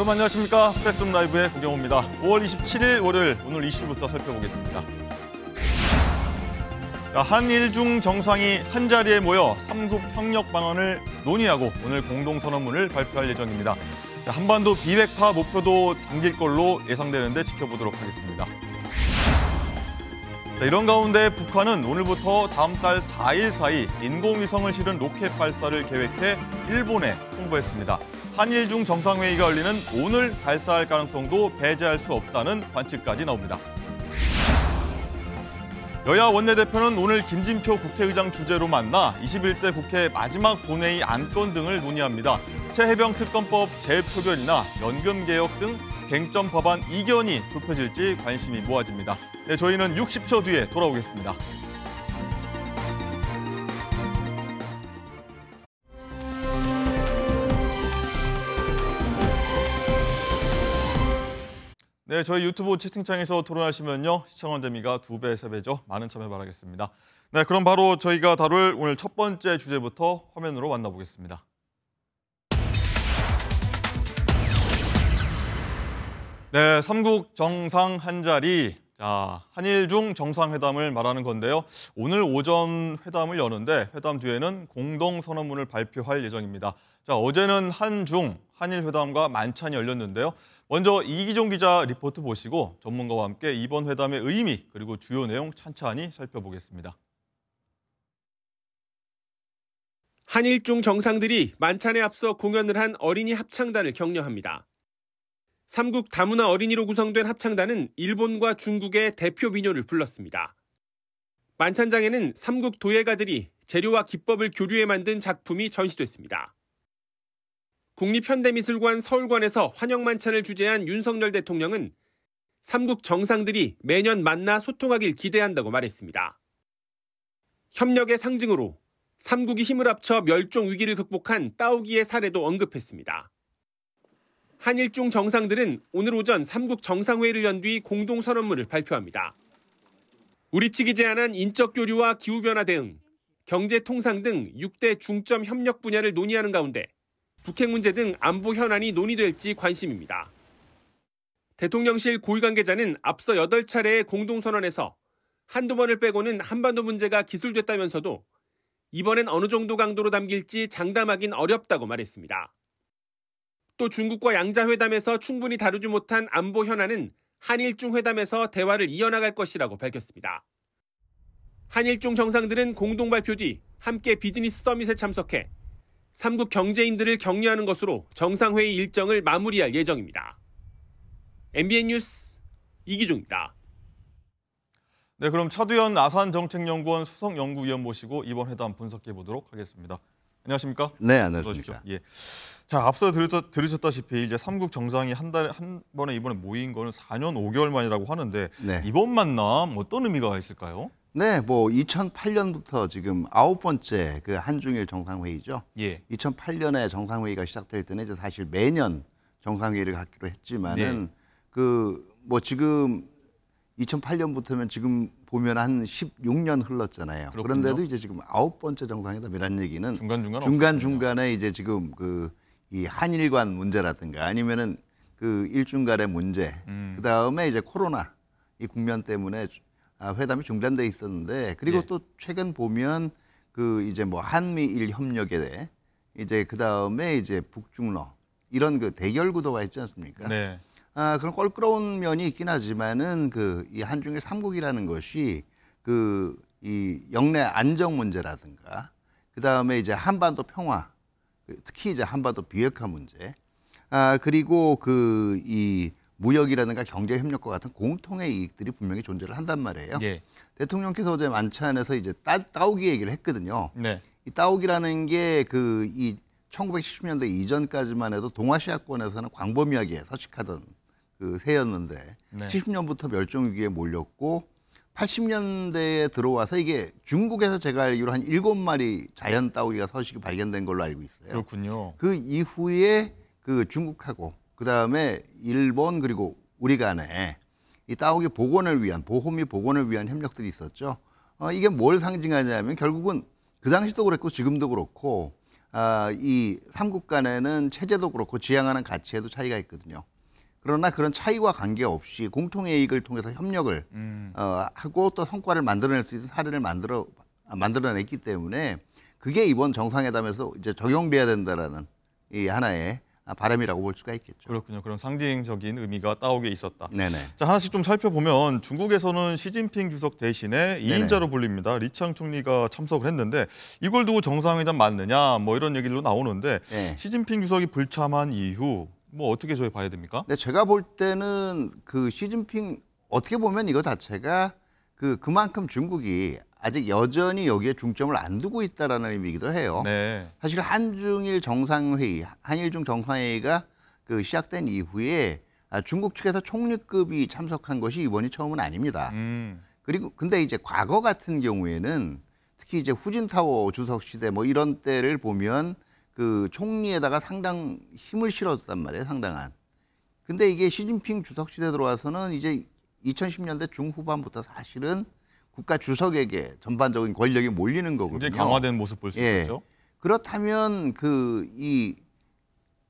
여러분 안녕하십니까. 프레스룸 라이브의 구경호입니다. 5월 27일 월요일 오늘 이슈부터 살펴보겠습니다. 한일 중 정상이 한자리에 모여 삼국 협력 방안을 논의하고 오늘 공동선언문을 발표할 예정입니다. 한반도 비핵화 목표도 당길 걸로 예상되는데 지켜보도록 하겠습니다. 자, 이런 가운데 북한은 오늘부터 다음 달 4일 사이 인공위성을 실은 로켓 발사를 계획해 일본에 홍보했습니다 한일 중 정상회의가 열리는 오늘 발사할 가능성도 배제할 수 없다는 관측까지 나옵니다. 여야 원내대표는 오늘 김진표 국회의장 주재로 만나 21대 국회 마지막 본회의 안건 등을 논의합니다. 최해병 특검법 재표결이나 연금개혁 등 쟁점 법안 이견이 좁혀질지 관심이 모아집니다. 네, 저희는 60초 뒤에 돌아오겠습니다. 네, 저희 유튜브 채팅창에서 토론하시면요. 시청원 대미가 두 배, 세 배죠. 많은 참여 바라겠습니다. 네, 그럼 바로 저희가 다룰 오늘 첫 번째 주제부터 화면으로 만나보겠습니다. 네, 삼국 정상 한 자리 자, 한일 중 정상회담을 말하는 건데요. 오늘 오전 회담을 여는데 회담 뒤에는 공동 선언문을 발표할 예정입니다. 자, 어제는 한중 한일 회담과 만찬이 열렸는데요. 먼저 이기종 기자 리포트 보시고 전문가와 함께 이번 회담의 의미 그리고 주요 내용 찬찬히 살펴보겠습니다. 한일중 정상들이 만찬에 앞서 공연을 한 어린이 합창단을 격려합니다. 삼국 다문화 어린이로 구성된 합창단은 일본과 중국의 대표 민요를 불렀습니다. 만찬장에는 삼국 도예가들이 재료와 기법을 교류해 만든 작품이 전시됐습니다. 국립현대미술관 서울관에서 환영만찬을 주재한 윤석열 대통령은 삼국 정상들이 매년 만나 소통하길 기대한다고 말했습니다. 협력의 상징으로 삼국이 힘을 합쳐 멸종 위기를 극복한 따오기의 사례도 언급했습니다. 한일중 정상들은 오늘 오전 3국 정상회의를 연 뒤 공동 선언문을 발표합니다. 우리 측이 제안한 인적 교류와 기후 변화 대응, 경제 통상 등 6대 중점 협력 분야를 논의하는 가운데 북핵 문제 등 안보 현안이 논의될지 관심입니다. 대통령실 고위 관계자는 앞서 8차례의 공동선언에서 한두 번을 빼고는 한반도 문제가 기술됐다면서도 이번엔 어느 정도 강도로 담길지 장담하긴 어렵다고 말했습니다. 또 중국과 양자회담에서 충분히 다루지 못한 안보 현안은 한일중 회담에서 대화를 이어나갈 것이라고 밝혔습니다. 한일중 정상들은 공동 발표 뒤 함께 비즈니스 서밋에 참석해 3국 경제인들을 격려하는 것으로 정상회의 일정을 마무리할 예정입니다. MBN 뉴스 이기종입니다. 네, 그럼 차두현 아산정책연구원 수석연구위원 모시고 이번 회담 분석해 보도록 하겠습니다. 안녕하십니까? 네, 안녕하십니까? 예. 자, 앞서 들으셨다, 시피 이제 삼국 정상이 한 달에 한 번에 이번에 모인 거는 4년 5개월 만이라고 하는데 네. 이번 만남 어떤 의미가 있을까요? 네, 뭐 2008년부터 지금 아홉 번째 그 한중일 정상회의죠. 예. 2008년에 정상회의가 시작될 때는 이제 사실 매년 정상회의를 갖기로 했지만은 네. 그뭐 지금 2008년부터면 지금 보면 한 16년 흘렀잖아요. 그렇군요. 그런데도 이제 지금 아홉 번째 정상회담이라는 얘기는 중간중간 중간중간에 이제 지금 그이 한일관 문제라든가 아니면은 그 일중 간의 문제, 음. 그 다음에 이제 코로나 이 국면 때문에 아, 회담이 중단돼 있었는데 그리고 예. 또 최근 보면 그 이제 뭐 한미일 협력에 대해 이제 그 다음에 이제 북중러 이런 그 대결 구도가 있지 않습니까? 네. 아, 그런 껄끄러운 면이 있긴 하지만은 그 이 한중일 삼국이라는 것이 그 이 영내 안정 문제라든가 그 다음에 이제 한반도 평화 특히 이제 한반도 비핵화 문제 아 그리고 그 이 무역이라든가 경제 협력과 같은 공통의 이익들이 분명히 존재를 한단 말이에요. 예. 대통령께서 어제 만찬에서 이제 따, 따오기 얘기를 했거든요. 네. 이 따오기라는 게 그 이 1970년대 이전까지만 해도 동아시아권에서는 광범위하게 서식하던 그 세였는데 네. 70년부터 멸종 위기에 몰렸고 80년대에 들어와서 이게 중국에서 제가 알기로 한 7마리 자연 따오기가 서식이 발견된 걸로 알고 있어요. 그렇군요. 그 이후에 그 중국하고 그다음에 일본 그리고 우리 간에 이 따오기 복원을 위한 보호 및 복원을 위한 협력들이 있었죠. 어, 이게 뭘 상징하냐면 결국은 그 당시도 그랬고 지금도 그렇고 아, 이 삼국 간에는 체제도 그렇고 지향하는 가치에도 차이가 있거든요. 그러나 그런 차이와 관계없이 공통의 이익을 통해서 협력을 음. 어, 하고 또 성과를 만들어낼 수 있는 사례를 만들어 아, 만들어냈기 때문에 그게 이번 정상회담에서 이제 적용돼야 된다라는 이 하나의 바람이라고 볼 수가 있겠죠. 그렇군요. 그런 상징적인 의미가 따오게 있었다. 네네. 자 하나씩 좀 살펴보면 중국에서는 시진핑 주석 대신에 이인자로 불립니다. 리창 총리가 참석을 했는데 이걸 두고 정상회담 맞느냐 뭐 이런 얘기도 나오는데 네. 시진핑 주석이 불참한 이후 뭐 어떻게 저희 봐야 됩니까? 네, 제가 볼 때는 그 시진핑 어떻게 보면 이거 자체가 그 그만큼 중국이 아직 여전히 여기에 중점을 안 두고 있다라는 의미이기도 해요. 네. 사실 한중일 정상회의, 한일중 정상회의가 그 시작된 이후에 아, 중국 측에서 총리급이 참석한 것이 이번이 처음은 아닙니다. 음. 그리고 근데 이제 과거 같은 경우에는 특히 이제 후진타워 주석 시대 뭐 이런 때를 보면 그 총리에다가 상당 힘을 실었단 말이에요. 상당한. 근데 이게 시진핑 주석 시대 들어와서는 이제 2010년대 중후반부터 사실은 국가 주석에게 전반적인 권력이 몰리는 거거든요. 이제 강화된 모습 볼수 예. 있죠. 그렇다면 그 이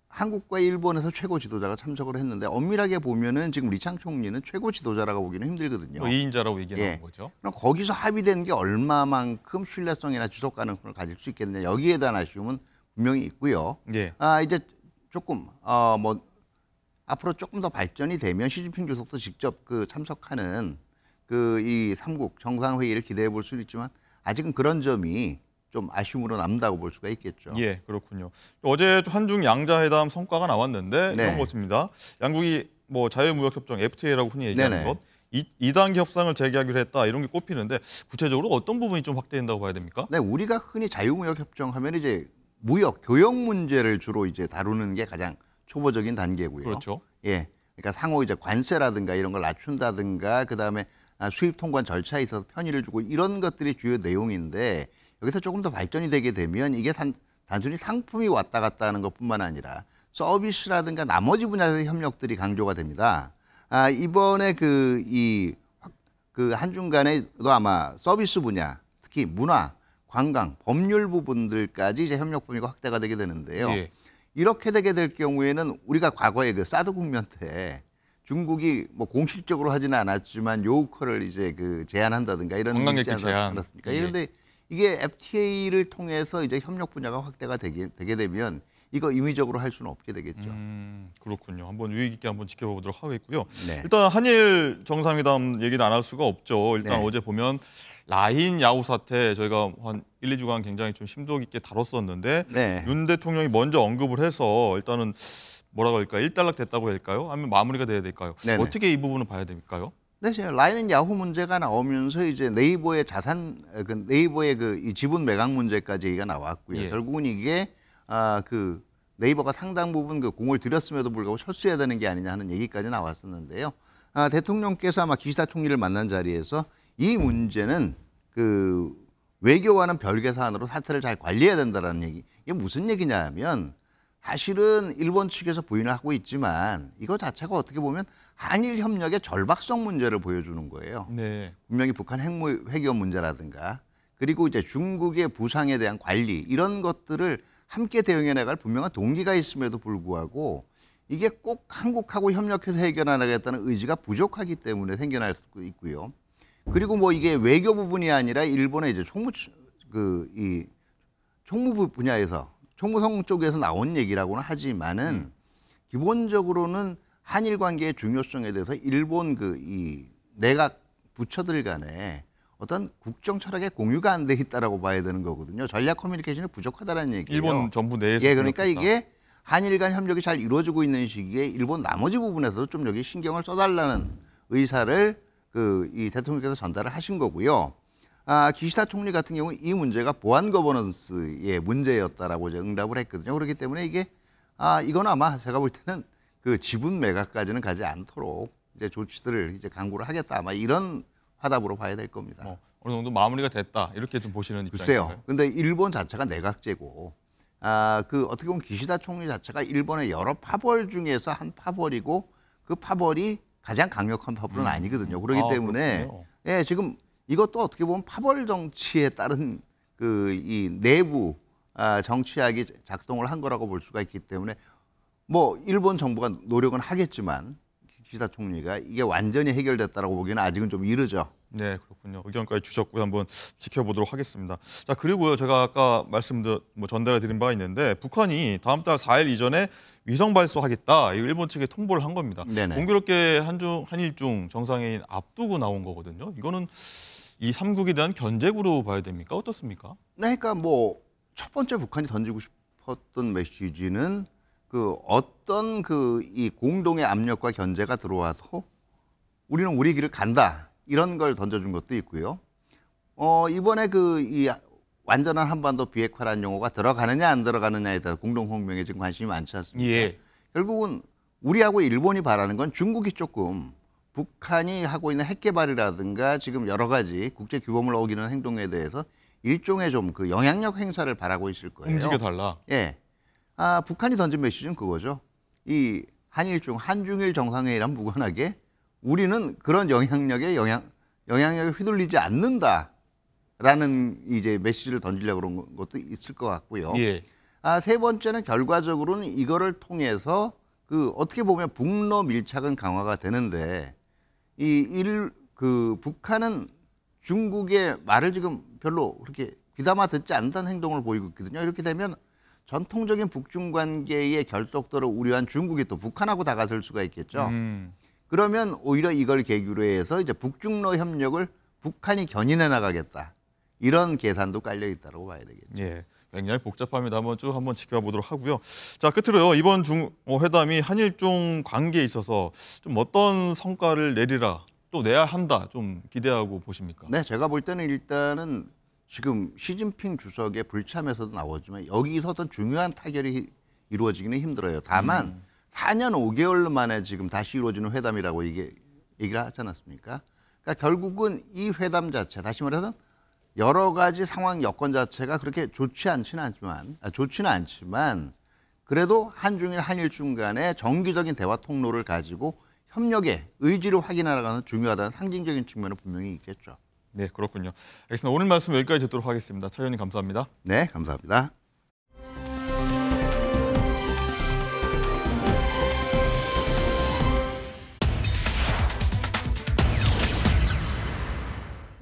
한국과 일본에서 최고 지도자가 참석을 했는데 엄밀하게 보면은 지금 리창 총리는 최고 지도자라고 보기는 힘들거든요. 뭐 이인자라고 얘기하는 예. 거죠. 그럼 거기서 합의된 게 얼마만큼 신뢰성이나 지속 가능성을 가질 수 있겠느냐 여기에 대한 아쉬움은 분명히 있고요. 예. 아 이제 조금 어뭐 앞으로 조금 더 발전이 되면 시진핑 주석도 직접 그 참석하는 그 이 삼국 정상회의를 기대해 볼 수는 있지만 아직은 그런 점이 좀 아쉬움으로 남다고 볼 수가 있겠죠. 예, 그렇군요. 어제 한중 양자회담 성과가 나왔는데 네. 이런 것입니다. 양국이 뭐 자유무역협정 FTA라고 흔히 얘기하는 네네. 것. 이, 2단계 협상을 재개하기로 했다 이런 게 꼽히는데 구체적으로 어떤 부분이 좀 확대된다고 봐야 됩니까? 네, 우리가 흔히 자유무역협정 하면 이제 무역 교역 문제를 주로 이제 다루는 게 가장 초보적인 단계고요. 그렇죠. 예. 그러니까 상호 이제 관세라든가 이런 걸 낮춘다든가 그다음에 아, 수입 통관 절차에 있어서 편의를 주고 이런 것들이 주요 내용인데 여기서 조금 더 발전이 되게 되면 이게 단, 단순히 상품이 왔다 갔다 하는 것뿐만 아니라 서비스라든가 나머지 분야에서 협력들이 강조가 됩니다. 아, 이번에 그, 이, 그 한중간에도 아마 서비스 분야, 특히 문화, 관광, 법률 부분들까지 이제 협력 범위가 확대가 되게 되는데요. 예. 이렇게 되게 될 경우에는 우리가 과거에 그 사드 국면 때 중국이 뭐 공식적으로 하지는 않았지만 요우커를 이제 그 제한한다든가 이런 관광객 제한 그렇습니까? 그런데 예, 예. 이게 FTA를 통해서 이제 협력 분야가 확대가 되게, 되게 되면 이거 임의적으로 할 수는 없게 되겠죠. 음, 그렇군요. 한번 유의 깊게 한번 지켜보도록 하겠고요. 네. 일단 한일 정상회담 얘기는 안 할 수가 없죠. 일단 네. 어제 보면 라인 야후 사태 저희가 한 1, 2주간 굉장히 좀 심도 깊게 다뤘었는데 네. 윤 대통령이 먼저 언급을 해서 일단은 뭐라고 할까 일단락 됐다고 할까요? 아니면 마무리가 돼야 될까요? 네네. 네. 어떻게 이부분을 봐야 될까요? 네, 라인 야후 문제가 나오면서 이제 네이버의 자산, 어, 그 네이버의 그이 지분 매각 문제까지 얘기가 나왔고요. 예. 결국은 이게 아, 그 네이버가 상당 부분 그 공을 들였음에도 불구하고 철수해야 되는 게 아니냐 하는 얘기까지 나왔었는데요. 아, 대통령께서 아마 기시다 총리를 만난 자리에서 이 문제는 그 외교와는 별개 사안으로 사태를 잘 관리해야 된다라는 얘기. 이게 무슨 얘기냐면 사실은 일본 측에서 부인을 하고 있지만 이거 자체가 어떻게 보면 한일 협력의 절박성 문제를 보여주는 거예요. 네. 분명히 북한 핵무, 핵이원 문제라든가 그리고 이제 중국의 부상에 대한 관리 이런 것들을 함께 대응해 나갈 분명한 동기가 있음에도 불구하고 이게 꼭 한국하고 협력해서 해결하겠다는 의지가 부족하기 때문에 생겨날 수 있고요. 그리고 뭐 이게 외교 부분이 아니라 일본의 이제 총무 그 이 총무부 분야에서 총무성 쪽에서 나온 얘기라고는 하지만은 음. 기본적으로는 한일 관계의 중요성에 대해서 일본 그 이 내각 부처들 간에 어떤 국정 철학의 공유가 안 돼 있다라고 봐야 되는 거거든요. 전략 커뮤니케이션이 부족하다라는 얘기예요. 일본 정부 내에서 예, 그러니까 그렇겠다. 이게 한일 간 협력이 잘 이루어지고 있는 시기에 일본 나머지 부분에서도 좀 여기 신경을 써달라는 의사를 그이 대통령께서 전달을 하신 거고요. 아, 기시다 총리 같은 경우 는이 문제가 보안 거버넌스의 문제였다라고 제 응답을 했거든요. 그렇기 때문에 이게 아, 이건 아마 제가 볼 때는 그 지분 매각까지는 가지 않도록 이제 조치들을 이제 강구를 하겠다. 아마 이런 화답으로 봐야 될 겁니다. 어, 어느 정도 마무리가 됐다. 이렇게 좀 보시는 입장이세요. 글쎄요. 근데 일본 자체가 내각제고 아, 그 어떻게 보면 기시다 총리 자체가 일본의 여러 파벌 중에서 한 파벌이고 그 파벌이 가장 강력한 파벌은 음. 아니거든요. 그렇기 아, 때문에 그렇군요. 예, 지금 이것도 어떻게 보면 파벌 정치에 따른 그 이 내부 아, 정치학이 작동을 한 거라고 볼 수가 있기 때문에 뭐 일본 정부가 노력은 하겠지만 기사 총리가 이게 완전히 해결됐다라고 보기에는 아직은 좀 이르죠. 네, 그렇군요. 의견까지 주셨고요. 한번 지켜보도록 하겠습니다. 자, 그리고요. 제가 아까 말씀드 뭐 전달해 드린 바가 있는데 북한이 다음 달 4일 이전에 위성 발사하겠다. 일본 측에 통보를 한 겁니다. 네네. 공교롭게 한중 한일 중 정상회의 앞두고 나온 거거든요. 이거는 이 삼국에 대한 견제구로 봐야 됩니까? 어떻습니까? 네, 그러니까 뭐 첫 번째 북한이 던지고 싶었던 메시지는 그 어떤 그 이 공동의 압력과 견제가 들어와서 우리는 우리 길을 간다. 이런 걸 던져준 것도 있고요. 어, 이번에 그 이 완전한 한반도 비핵화라는 용어가 들어가느냐 안 들어가느냐에 따라 공동혁명에 지금 관심이 많지 않습니까? 예. 결국은 우리하고 일본이 바라는 건 중국이 조금 북한이 하고 있는 핵 개발이라든가 지금 여러 가지 국제 규범을 어기는 행동에 대해서 일종의 좀 그 영향력 행사를 바라고 있을 거예요. 움직여 달라. 예. 아 북한이 던진 메시지는 그거죠. 이 한일 중 한중일 정상회의랑 무관하게 우리는 그런 영향력에 영향 영향력에 휘둘리지 않는다라는 이제 메시지를 던지려고 그런 것도 있을 것 같고요. 예. 아, 세 번째는 결과적으로는 이거를 통해서 그 어떻게 보면 북러 밀착은 강화가 되는데 이 일 그 북한은 중국의 말을 지금 별로 그렇게 귀담아 듣지 않는다는 행동을 보이고 있거든요. 이렇게 되면 전통적인 북중 관계의 결속도를 우려한 중국이 또 북한하고 다가설 수가 있겠죠. 음. 그러면 오히려 이걸 계기로 해서 이제 북중로 협력을 북한이 견인해 나가겠다. 이런 계산도 깔려 있다고 봐야 되겠죠. 예. 굉장히 복잡합니다. 한번 쭉 한번 지켜보도록 하고요. 자 끝으로요 이번 중 어, 회담이 한일종 관계에 있어서 좀 어떤 성과를 내리라 또 내야 한다 좀 기대하고 보십니까? 네, 제가 볼 때는 일단은 지금 시진핑 주석의 불참에서도 나오지만 여기서 더 중요한 타결이 이루어지기는 힘들어요. 다만 음. 4년 5개월 만에 지금 다시 이루어지는 회담이라고 얘기, 얘기를 하지 않았습니까? 그러니까 결국은 이 회담 자체, 다시 말해서 여러 가지 상황 여건 자체가 그렇게 좋지 않지는 않지만, 아, 좋지는 않지만, 그래도 한중일 한일 중간에 정기적인 대화 통로를 가지고 협력의 의지를 확인하는 중요하다는 상징적인 측면은 분명히 있겠죠. 네, 그렇군요. 알겠습니다. 오늘 말씀 여기까지 듣도록 하겠습니다. 차의님 감사합니다. 네, 감사합니다.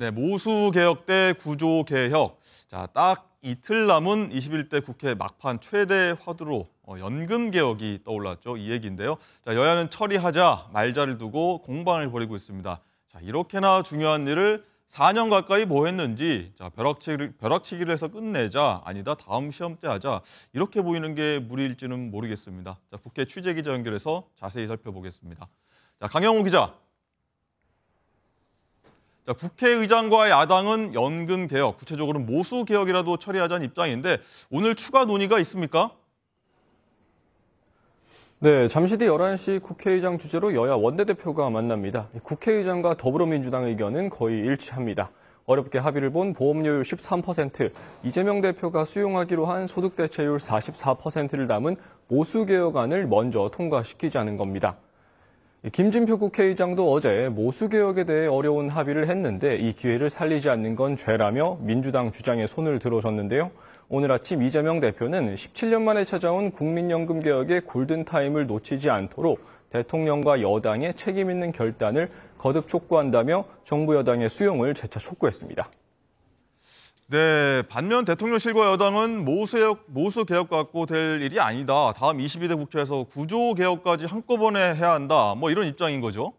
네, 모수 개혁 대 구조 개혁. 자, 딱 이틀 남은 21대 국회 막판 최대 화두로 어, 연금 개혁이 떠올랐죠. 이 얘기인데요. 자, 여야는 처리하자 말자를 두고 공방을 벌이고 있습니다. 자, 이렇게나 중요한 일을 4년 가까이 뭐 했는지 자, 벼락치기를, 벼락치기를 해서 끝내자 아니다 다음 시험 때 하자 이렇게 보이는 게 무리일지는 모르겠습니다. 자, 국회 취재 기자 연결해서 자세히 살펴보겠습니다. 자, 강영호 기자 자, 국회의장과 야당은 연금 개혁, 구체적으로는 모수 개혁이라도 처리하자는 입장인데 오늘 추가 논의가 있습니까? 네, 잠시 뒤 11시 국회의장 주제로 여야 원내대표가 만납니다. 국회의장과 더불어민주당 의견은 거의 일치합니다. 어렵게 합의를 본 보험료율 13%, 이재명 대표가 수용하기로 한 소득대체율 44%를 담은 모수개혁안을 먼저 통과시키자는 겁니다. 김진표 국회의장도 어제 모수개혁에 대해 어려운 합의를 했는데 이 기회를 살리지 않는 건 죄라며 민주당 주장에 손을 들어줬는데요. 오늘 아침 이재명 대표는 17년 만에 찾아온 국민연금 개혁의 골든타임을 놓치지 않도록 대통령과 여당의 책임있는 결단을 거듭 촉구한다며 정부 여당의 수용을 재차 촉구했습니다. 네, 반면 대통령실과 여당은 모수개혁, 모수개혁 갖고 될 일이 아니다. 다음 22대 국회에서 구조개혁까지 한꺼번에 해야 한다. 뭐 이런 입장인 거죠.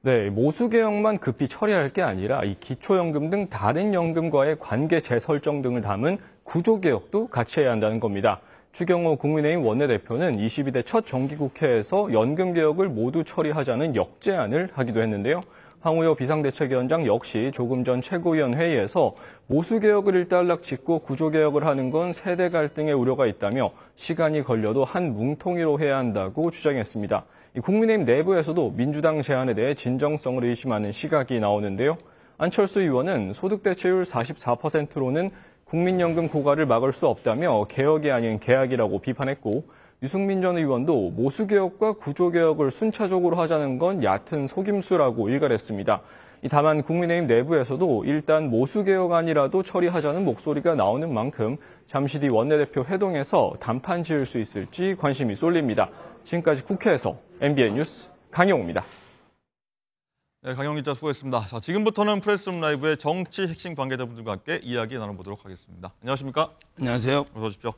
네, 모수개혁만 급히 처리할 게 아니라 이 기초연금 등 다른 연금과의 관계 재설정 등을 담은 구조개혁도 같이 해야 한다는 겁니다. 추경호 국민의힘 원내대표는 22대 첫 정기국회에서 연금개혁을 모두 처리하자는 역제안을 하기도 했는데요. 황우여 비상대책위원장 역시 조금 전 최고위원 회의에서 모수개혁을 일단락 짓고 구조개혁을 하는 건 세대 갈등의 우려가 있다며 시간이 걸려도 한 뭉통이로 해야 한다고 주장했습니다. 국민의힘 내부에서도 민주당 제안에 대해 진정성을 의심하는 시각이 나오는데요. 안철수 의원은 소득대체율 44%로는 국민연금 고갈을 막을 수 없다며 개혁이 아닌 개학이라고 비판했고 유승민 전 의원도 모수개혁과 구조개혁을 순차적으로 하자는 건 얕은 속임수라고 일갈했습니다. 다만 국민의힘 내부에서도 일단 모수개혁안이라도 처리하자는 목소리가 나오는 만큼 잠시 뒤 원내대표 회동에서 단판 지을 수 있을지 관심이 쏠립니다. 지금까지 국회에서 MBN 뉴스 강영우입니다. 네, 강영 기자 수고했습니다. 자, 지금부터는 프레스룸 라이브의 정치 핵심 관계자분들과 함께 이야기 나눠보도록 하겠습니다. 안녕하십니까? 안녕하세요. 어서 오십시오.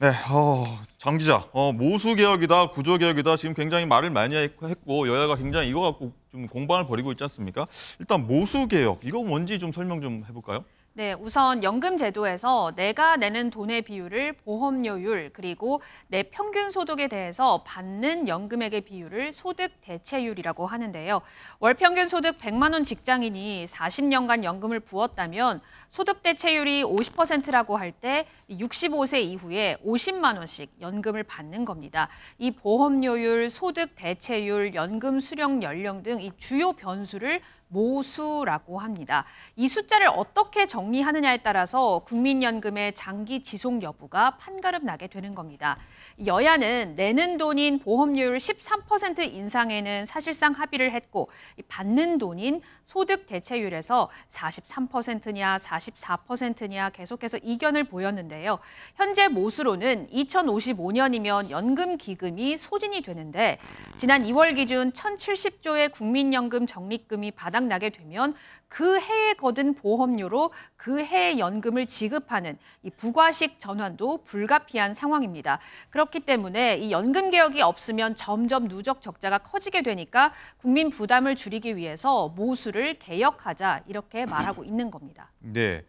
네, 어, 장 기자, 어, 모수 개혁이다, 구조 개혁이다. 지금 굉장히 말을 많이 했고 여야가 굉장히 이거 갖고 좀 공방을 벌이고 있지 않습니까? 일단 모수 개혁 이거 뭔지 좀 설명 좀 해볼까요? 네, 우선 연금 제도에서 내가 내는 돈의 비율을 보험료율 그리고 내 평균 소득에 대해서 받는 연금액의 비율을 소득 대체율이라고 하는데요. 월 평균 소득 100만 원 직장인이 40년간 연금을 부었다면 소득 대체율이 50%라고 할 때 65세 이후에 50만 원씩 연금을 받는 겁니다. 이 보험료율, 소득 대체율, 연금 수령 연령 등 이 주요 변수를 모수라고 합니다. 이 숫자를 어떻게 정리하느냐에 따라서 국민연금의 장기 지속 여부가 판가름 나게 되는 겁니다. 여야는 내는 돈인 보험료율 13% 인상에는 사실상 합의를 했고 받는 돈인 소득 대체율에서 43%냐 44%냐 계속해서 이견을 보였는데요. 현재 모수로는 2055년이면 연금 기금이 소진이 되는데 지난 2월 기준 1070조의 국민연금 적립금이 받아 바닥나게 되면 그 해에 거둔 보험료로 그해 연금을 지급하는 이 부과식 전환도 불가피한 상황입니다. 그렇기 때문에 이 연금 개혁이 없으면 점점 누적 적자가 커지게 되니까 국민 부담을 줄이기 위해서 모수를 개혁하자 이렇게 말하고 있는 겁니다. 네.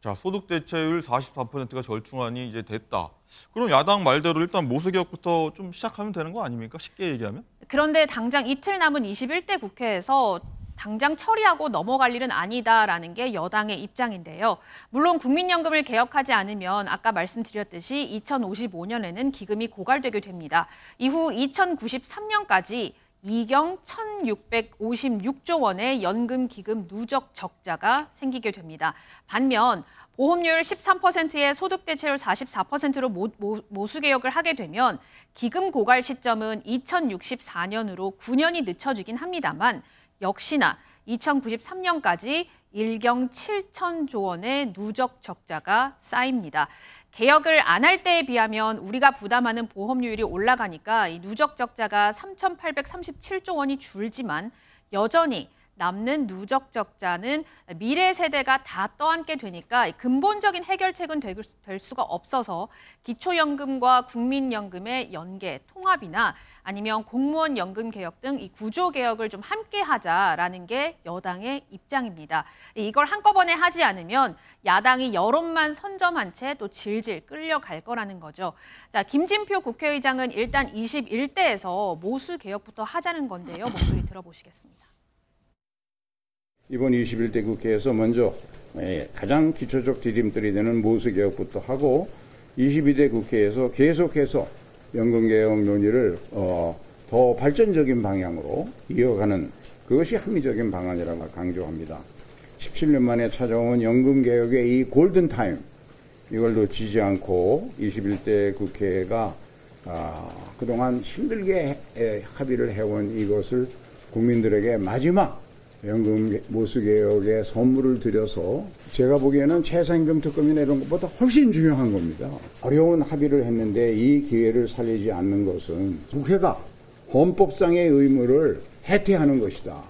자, 소득 대체율 4 3가 절충안이 이제 됐다. 그럼 야당 말대로 일단 모수 개혁부터 좀 시작하면 되는 거 아닙니까? 쉽게 얘기하면? 그런데 당장 이틀 남은 21대 국회에서 당장 처리하고 넘어갈 일은 아니다라는 게 여당의 입장인데요. 물론 국민연금을 개혁하지 않으면 아까 말씀드렸듯이 2055년에는 기금이 고갈되게 됩니다. 이후 2093년까지 이경 1,656조 원의 연금 기금 누적 적자가 생기게 됩니다. 반면 보험료율 13%에 소득 대체율 44%로 모수 개혁을 하게 되면 기금 고갈 시점은 2064년으로 9년이 늦춰지긴 합니다만 역시나 2093년까지 일경 7천조 원의 누적 적자가 쌓입니다. 개혁을 안 할 때에 비하면 우리가 부담하는 보험료율이 올라가니까 이 누적 적자가 3,837조 원이 줄지만 여전히 남는 누적 적자는 미래 세대가 다 떠안게 되니까 근본적인 해결책은 될 수가 없어서 기초연금과 국민연금의 연계, 통합이나 아니면 공무원 연금 개혁 등 이 구조 개혁을 좀 함께 하자라는 게 여당의 입장입니다. 이걸 한꺼번에 하지 않으면 야당이 여론만 선점한 채 또 질질 끌려갈 거라는 거죠. 자, 김진표 국회의장은 일단 21대에서 모수 개혁부터 하자는 건데요. 목소리 들어보시겠습니다. 이번 21대 국회에서 먼저 예, 가장 기초적 디딤돌이 되는 모수개혁부터 하고 22대 국회에서 계속해서 연금개혁 논의를 어, 더 발전적인 방향으로 이어가는 그것이 합리적인 방안이라고 강조합니다. 17년 만에 찾아온 연금개혁의 이 골든타임 이걸 놓치지 않고 21대 국회가 아, 그동안 힘들게 합의를 해온 이것을 국민들에게 마지막 연금 모수개혁에 선물을 드려서 제가 보기에는 최상금 특검이나 이런 것보다 훨씬 중요한 겁니다. 어려운 합의를 했는데 이 기회를 살리지 않는 것은 국회가 헌법상의 의무를 해태하는 것이다.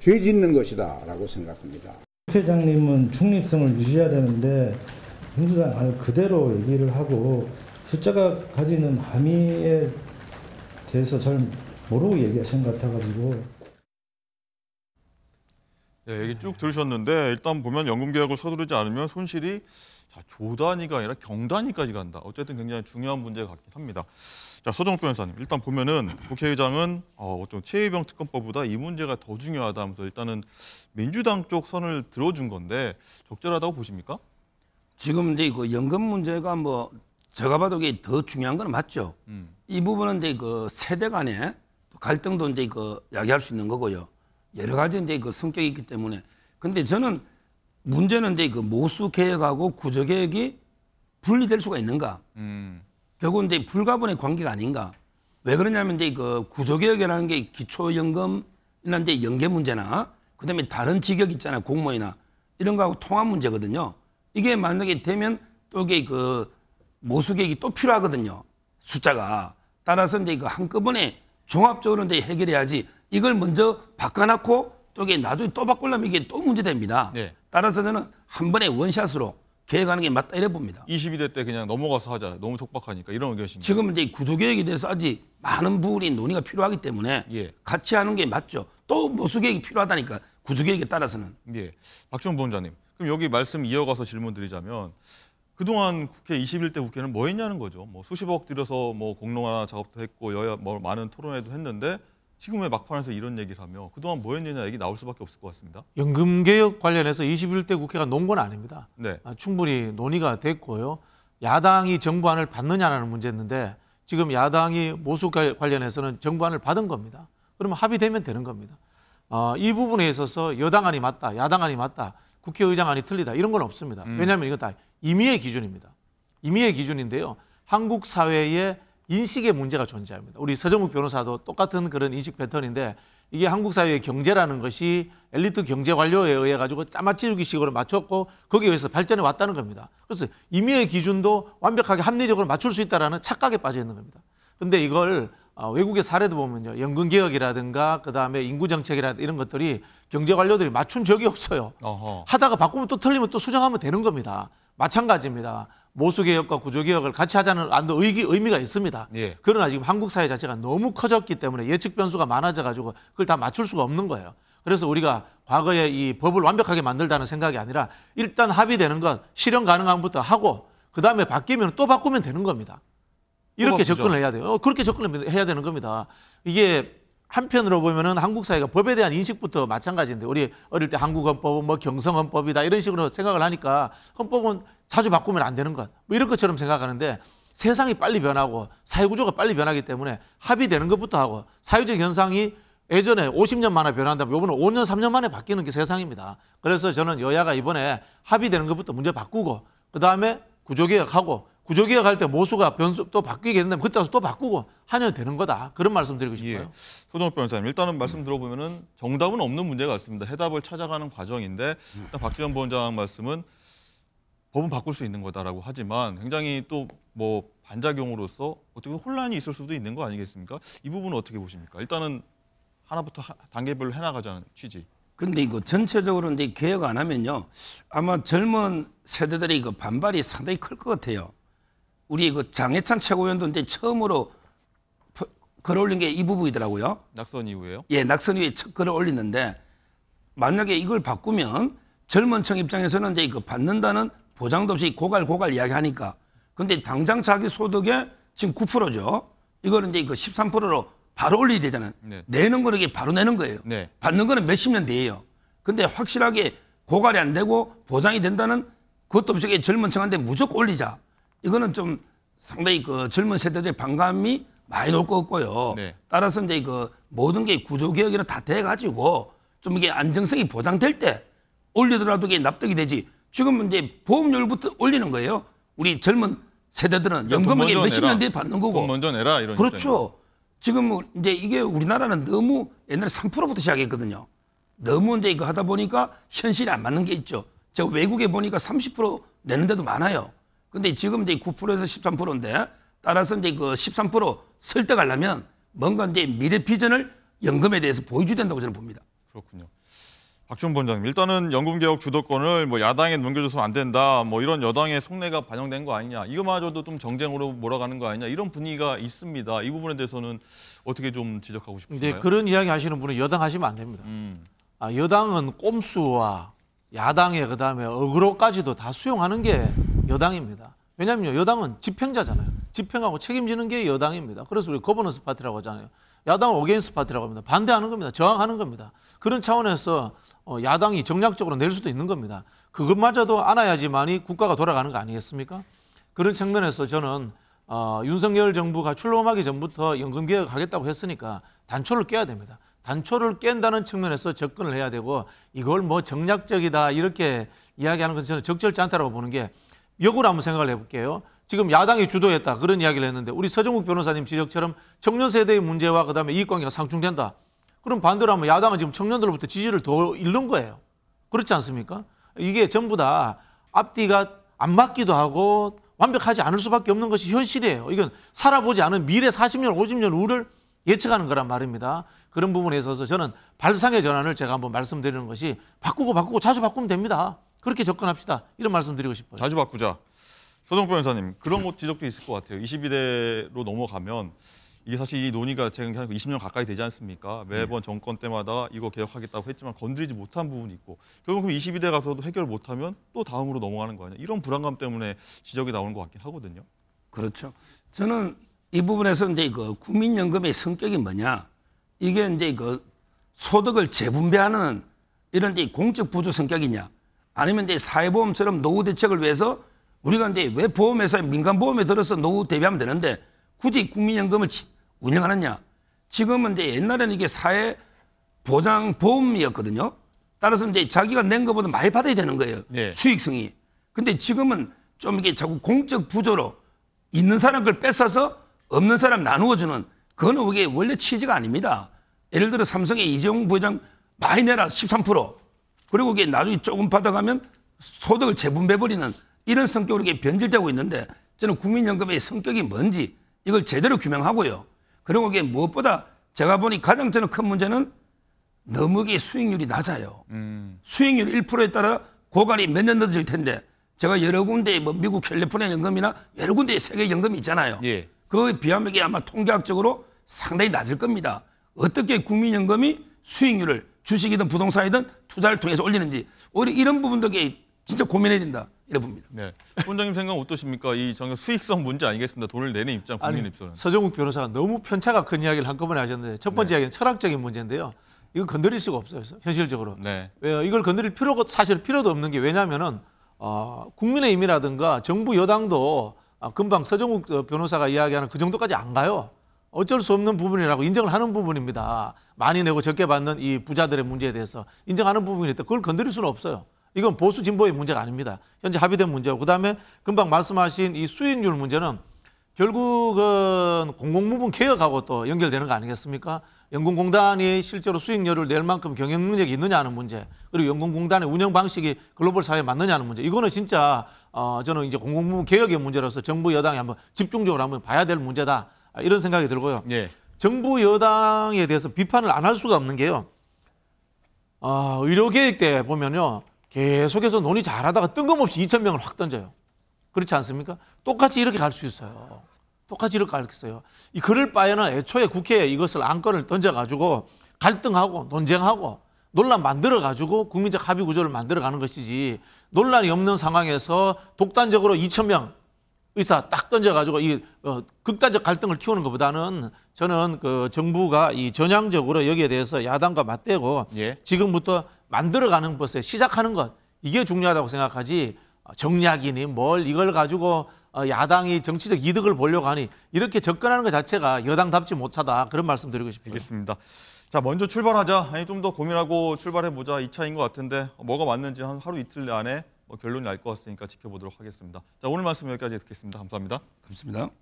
죄 짓는 것이다. 라고 생각합니다. 국회장님은 중립성을 유지해야 되는데 민주당 안 그대로 얘기를 하고 숫자가 가지는 함의에 대해서 잘 모르고 얘기하신 것 같아가지고 네, 얘기 쭉 들으셨는데 일단 보면 연금 계약을 서두르지 않으면 손실이 자, 조 단위가 아니라 경 단위까지 간다. 어쨌든 굉장히 중요한 문제 같긴 합니다. 자, 서정욱 변호사님 일단 보면은 국회의장은 어, 어떤 최혜병 특검법보다 이 문제가 더 중요하다면서 일단은 민주당 쪽 선을 들어준 건데 적절하다고 보십니까? 지금 이제 그 연금 문제가 뭐 제가 봐도 이게 더 중요한 건 맞죠. 음. 이 부분은 이제 그 세대 간의 갈등도 이제 그 야기할 수 있는 거고요. 여러 가지 이제 그 성격이 있기 때문에 근데 저는 문제는 이제 그 모수 개혁하고 구조 개혁이 분리될 수가 있는가? 음. 결국은 이제 불가분의 관계가 아닌가? 왜 그러냐면 이제 그 구조 개혁이라는 게 기초 연금이나 이제 연계 문제나 그다음에 다른 직역 있잖아요 공무원이나 이런 거하고 통합 문제거든요. 이게 만약에 되면 또 이게 그 모수 개혁이 또 필요하거든요. 숫자가 따라서 이제 그 한꺼번에 종합적으로 이제 해결해야지 이걸 먼저 바꿔놓고 또게 나중에 또 바꾸려면 이게 또 문제됩니다. 네. 따라서 저는 한 번에 원샷으로 계획하는 게 맞다 이래 봅니다. 22대 때 그냥 넘어가서 하자. 너무 촉박하니까 이런 의견이신가요? 지금 이제 구조개혁에 대해서 아직 많은 부분이 논의가 필요하기 때문에 예. 같이 하는 게 맞죠. 또 보수개혁이 필요하다니까 구조개혁에 따라서는. 예. 박준 부원장님. 그럼 여기 말씀 이어가서 질문 드리자면 그동안 국회 21대 국회는 뭐 했냐는 거죠. 뭐 수십억 들여서 뭐 공론화 작업도 했고 여야 뭐 많은 토론회도 했는데 지금 왜 막판에서 이런 얘기를 하며 그동안 뭐 했느냐 얘기 나올 수밖에 없을 것 같습니다. 연금 개혁 관련해서 21대 국회가 논건 아닙니다. 네. 아, 충분히 논의가 됐고요. 야당이 정부안을 받느냐라는 문제였는데 지금 야당이 모수 관련해서는 정부안을 받은 겁니다. 그러면 합의되면 되는 겁니다. 어, 이 부분에 있어서 여당안이 맞다, 야당안이 맞다, 국회의장안이 틀리다 이런 건 없습니다. 음. 왜냐하면 이건 다 임의의 기준입니다. 임의의 기준인데요. 한국 사회의 인식의 문제가 존재합니다. 우리 서정욱 변호사도 똑같은 그런 인식 패턴인데 이게 한국 사회의 경제라는 것이 엘리트 경제 관료에 의해 가지고 짜맞추기식으로 맞췄고 거기에 의해서 발전해 왔다는 겁니다. 그래서 임의의 기준도 완벽하게 합리적으로 맞출 수 있다라는 착각에 빠져 있는 겁니다. 그런데 이걸 아, 외국의 사례도 보면요. 연금 개혁이라든가 그다음에 인구 정책이라든가 이런 것들이 경제 관료들이 맞춘 적이 없어요. 어허. 하다가 바꾸면 또 틀리면 또 수정하면 되는 겁니다. 마찬가지입니다. 모수개혁과 구조개혁을 같이 하자는 안도 의기, 의미가 있습니다. 예. 그러나 지금 한국 사회 자체가 너무 커졌기 때문에 예측 변수가 많아져 가지고 그걸 다 맞출 수가 없는 거예요. 그래서 우리가 과거에 이 법을 완벽하게 만들다는 생각이 아니라 일단 합의되는 건 실현 가능한 부터 하고 그다음에 바뀌면 또 바꾸면 되는 겁니다. 이렇게 접근을 해야 돼요. 어, 그렇게 접근을 해야 되는 겁니다. 이게 한편으로 보면은 한국 사회가 법에 대한 인식부터 마찬가지인데 우리 어릴 때 한국 헌법은 뭐 경성 헌법이다 이런 식으로 생각을 하니까 헌법은 자주 바꾸면 안 되는 것 뭐 이런 것처럼 생각하는데 세상이 빨리 변하고 사회 구조가 빨리 변하기 때문에 합의되는 것부터 하고 사회적 현상이 예전에 50년 만에 변한다면 이번에 5년 3년 만에 바뀌는 게 세상입니다. 그래서 저는 여야가 이번에 합의되는 것부터 문제 바꾸고 그 다음에 구조개혁하고 구조개혁할 때 모수가 변수 또 바뀌게 된다면 그때 가서 또 바꾸고 하면 되는 거다. 그런 말씀 드리고 예. 싶어요. 예. 소정욱 변호사님, 일단은 말씀 음. 들어보면 정답은 없는 문제가 습니다 해답을 찾아가는 과정인데 음. 일단 박지원 부원장 말씀은 법은 바꿀 수 있는 거다라고 하지만 굉장히 또 뭐 반작용으로서 어떻게 혼란이 있을 수도 있는 거 아니겠습니까? 이 부분은 어떻게 보십니까? 일단은 하나부터 단계별로 해나가자는 취지. 근데 이거 전체적으로 이제 개혁 안 하면요. 아마 젊은 세대들의 이거 반발이 상당히 클 것 같아요. 우리 그 장해찬 최고위원도 이제 처음으로 글 올린 게 이 부분이더라고요. 낙선 이후에요? 예, 낙선 이후에 첫 글을 올리는데 만약에 이걸 바꾸면 젊은 층 입장에서는 이제 그 받는다는 보장도 없이 고갈 고갈 이야기하니까 근데 당장 자기 소득의 지금 9%죠. 이거는 이제 그 13%로 바로 올리게 되잖아요. 네. 내는 거는 이게 바로 내는 거예요. 네. 받는 거는 몇십 년 뒤에요. 근데 확실하게 고갈이 안 되고 보장이 된다는 그것도 없이 젊은 층한테 무조건 올리자. 이거는 좀 상당히 그 젊은 세대들의 반감이 많이 놓을 것 같고요. 네. 따라서 이제 그 모든 게 구조 개혁이나 다 돼가지고 좀 이게 안정성이 보장될 때 올리더라도 이게 납득이 되지. 지금 이제 보험료부터 올리는 거예요. 우리 젊은 세대들은 그러니까 연금에게 몇십 년 뒤에 받는 거고. 돈 먼저 내라 이런. 그렇죠. 지금 이제 이게 우리나라는 너무 옛날에 3%부터 시작했거든요. 너무 이제 이거 하다 보니까 현실이 안 맞는 게 있죠. 제가 외국에 보니까 30% 내는 데도 많아요. 근데 지금 이제 9%에서 13%인데 따라서 이제 그13% 설득하려면 뭔가 이제 미래 비전을 연금에 대해서 보여줘야 된다고 저는 봅니다. 그렇군요. 박준 본장님, 일단은 연금 개혁 주도권을 뭐 야당에 넘겨줘서는 안 된다. 뭐 이런 여당의 속내가 반영된 거 아니냐. 이거마저도 좀 정쟁으로 몰아가는 거 아니냐. 이런 분위기가 있습니다. 이 부분에 대해서는 어떻게 좀 지적하고 싶으신가 그런 이야기 하시는 분은 여당 하시면 안 됩니다. 음. 아, 여당은 꼼수와 야당의 그다음에 어그로까지도 다 수용하는 게 여당입니다. 왜냐하면 여당은 집행자잖아요. 집행하고 책임지는 게 여당입니다. 그래서 우리 거버넌스 파티라고 하잖아요. 야당은 오게인스 파티라고 합니다. 반대하는 겁니다. 저항하는 겁니다. 그런 차원에서 어, 야당이 정략적으로 낼 수도 있는 겁니다. 그것마저도 안아야지만이 국가가 돌아가는 거 아니겠습니까? 그런 측면에서 저는 어, 윤석열 정부가 출범하기 전부터 연금 개혁하겠다고 했으니까 단초를 깨야 됩니다. 단초를 깬다는 측면에서 접근을 해야 되고 이걸 뭐 정략적이다 이렇게 이야기하는 것은 저는 적절치 않다고 보는 게 역으로 한번 생각을 해볼게요. 지금 야당이 주도했다 그런 이야기를 했는데 우리 서정욱 변호사님 지적처럼 청년 세대의 문제와 그다음에 이익관계가 상충된다. 그럼 반대로 하면 야당은 지금 청년들로부터 지지를 더 잃는 거예요. 그렇지 않습니까? 이게 전부 다 앞뒤가 안 맞기도 하고 완벽하지 않을 수밖에 없는 것이 현실이에요. 이건 살아보지 않은 미래 40년, 50년 우를 예측하는 거란 말입니다. 그런 부분에 있어서 저는 발상의 전환을 제가 한번 말씀드리는 것이 바꾸고 바꾸고 자주 바꾸면 됩니다. 그렇게 접근합시다. 이런 말씀 드리고 싶어요. 자주 바꾸자. 서정표 변사님 그런 것 지적도 있을 것 같아요. 22대로 넘어가면 이게 사실 이 논의가 지금 20년 그 가까이 되지 않습니까? 매번 네. 정권 때마다 이거 개혁하겠다고 했지만 건드리지 못한 부분이 있고 결국 그럼 22대 가서도 해결 못하면 또 다음으로 넘어가는 거 아니야? 이런 불안감 때문에 지적이 나오는 것 같긴 하거든요. 그렇죠. 저는 이 부분에서 이제 그 국민연금의 성격이 뭐냐? 이게 이제 그 소득을 재분배하는 이런 공적 부조 성격이냐? 아니면 이제 사회보험처럼 노후 대책을 위해서 우리가 이제 왜 보험회사에 민간보험에 들어서 노후 대비하면 되는데 굳이 국민연금을 운영하느냐. 지금은 이제 옛날에는 이게 사회보장보험이었거든요. 따라서 이제 자기가 낸 것보다 많이 받아야 되는 거예요. 네. 수익성이. 근데 지금은 좀 이게 자꾸 공적 부조로 있는 사람 걸 뺏어서 없는 사람 나누어주는 그거는 이게 원래 취지가 아닙니다. 예를 들어 삼성의 이재용 부회장 많이 내라 13%. 그리고 이게 나중에 조금 받아가면 소득을 재분배버리는 이런 성격으로 이게 변질되고 있는데 저는 국민연금의 성격이 뭔지 이걸 제대로 규명하고요. 그리고 이게 무엇보다 제가 보니 가장 저는 큰 문제는 너무 게 수익률이 낮아요. 음. 수익률 1%에 따라 고갈이 몇 년 늦어질 텐데 제가 여러 군데 뭐 미국 캘리포니아 연금이나 여러 군데 의 세계 연금이 있잖아요. 예. 그거에 비하면 이 아마 통계학적으로 상당히 낮을 겁니다. 어떻게 국민연금이 수익률을 주식이든 부동산이든 투자를 통해서 올리는지 오히려 이런 부분도이 진짜 고민해야 된다. 이래 봅니다. 네. 원장님 생각 어떠십니까? 이 정말 수익성 문제 아니겠습니다. 돈을 내는 입장, 국민 입장 서정욱 변호사가 너무 편차가 큰 이야기를 한꺼번에 하셨는데 첫 번째 네. 이야기는 철학적인 문제인데요. 이건 건드릴 수가 없어요. 현실적으로. 네. 왜요? 이걸 건드릴 필요가 사실 필요도 없는 게왜냐면은 어, 국민의힘이라든가 정부 여당도 아, 금방 서정욱 변호사가 이야기하는 그 정도까지 안 가요. 어쩔 수 없는 부분이라고 인정을 하는 부분입니다. 많이 내고 적게 받는 이 부자들의 문제에 대해서 인정하는 부분이 있다. 그걸 건드릴 수는 없어요. 이건 보수 진보의 문제가 아닙니다. 현재 합의된 문제고 그다음에 금방 말씀하신 이 수익률 문제는 결국은 공공부문 개혁하고 또 연결되는 거 아니겠습니까? 연금공단이 실제로 수익률을 낼 만큼 경영 능력이 있느냐는 문제 그리고 연금공단의 운영 방식이 글로벌 사회에 맞느냐는 문제 이거는 진짜 어, 저는 이제 공공부문 개혁의 문제로서 정부 여당이 한번 집중적으로 한번 봐야 될 문제다 이런 생각이 들고요. 예. 정부 여당에 대해서 비판을 안 할 수가 없는 게요. 어, 아, 의료계획 때 보면요. 계속해서 논의 잘하다가 뜬금없이 2천 명을 확 던져요. 그렇지 않습니까? 똑같이 이렇게 갈 수 있어요. 똑같이 이렇게 갈겠어요. 이 그럴 바에는 애초에 국회에 이것을 안건을 던져가지고 갈등하고 논쟁하고 논란 만들어가지고 국민적 합의 구조를 만들어가는 것이지 논란이 없는 상황에서 독단적으로 2천 명 의사 딱 던져가지고 이 어, 극단적 갈등을 키우는 것보다는 저는 그 정부가 이 전향적으로 여기에 대해서 야당과 맞대고 예. 지금부터 만들어가는 것에 시작하는 것 이게 중요하다고 생각하지 어, 정략이니 뭘 이걸 가지고 어, 야당이 정치적 이득을 보려고 하니 이렇게 접근하는 것 자체가 여당답지 못하다 그런 말씀 드리고 싶습니다 알겠습니다. 자 먼저 출발하자. 아니 좀 더 고민하고 출발해 보자 이차인것 같은데 뭐가 맞는지 한 하루 이틀 안에 뭐 결론이 날 것 같으니까 지켜보도록 하겠습니다. 자 오늘 말씀 여기까지 듣겠습니다. 감사합니다. 감사합니다.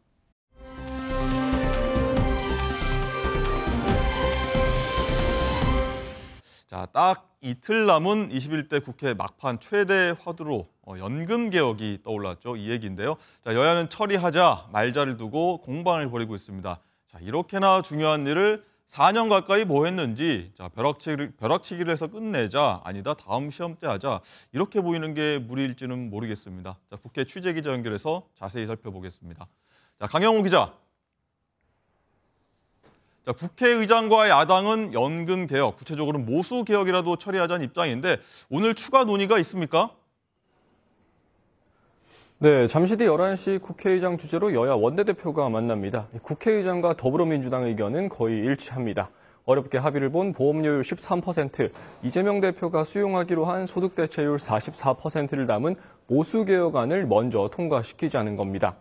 자, 딱 이틀 남은 21대 국회 막판 최대 화두로 어, 연금 개혁이 떠올랐죠. 이 얘기인데요. 자, 여야는 처리하자 말자를 두고 공방을 벌이고 있습니다. 자, 이렇게나 중요한 일을 4년 가까이 뭐 했는지 자 벼락치기를, 벼락치기를 해서 끝내자 아니다 다음 시험 때 하자 이렇게 보이는 게 무리일지는 모르겠습니다. 자 국회 취재 기자 연결해서 자세히 살펴보겠습니다. 자 강영호 기자. 자 국회의장과 야당은 연금 개혁 구체적으로 는 모수 개혁이라도 처리하자는 입장인데 오늘 추가 논의가 있습니까? 네, 잠시 뒤 11시 국회의장 주제로 여야 원내대표가 만납니다. 국회의장과 더불어민주당 의견은 거의 일치합니다. 어렵게 합의를 본 보험료율 13%, 이재명 대표가 수용하기로 한 소득대체율 44%를 담은 모수개혁안을 먼저 통과시키자는 겁니다.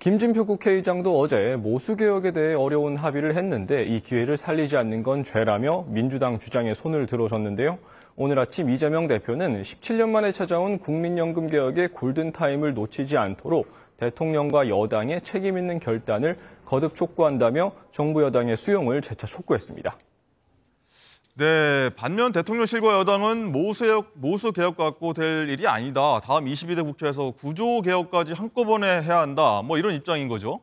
김진표 국회의장도 어제 모수개혁에 대해 어려운 합의를 했는데 이 기회를 살리지 않는 건 죄라며 민주당 주장에 손을 들어줬는데요. 오늘 아침 이재명 대표는 17년 만에 찾아온 국민연금 개혁의 골든타임을 놓치지 않도록 대통령과 여당의 책임 있는 결단을 거듭 촉구한다며 정부 여당의 수용을 재차 촉구했습니다. 네, 반면 대통령실과 여당은 모수개 모수개혁 갖고 될 일이 아니다. 다음 22대 국회에서 구조개혁까지 한꺼번에 해야 한다. 뭐 이런 입장인 거죠.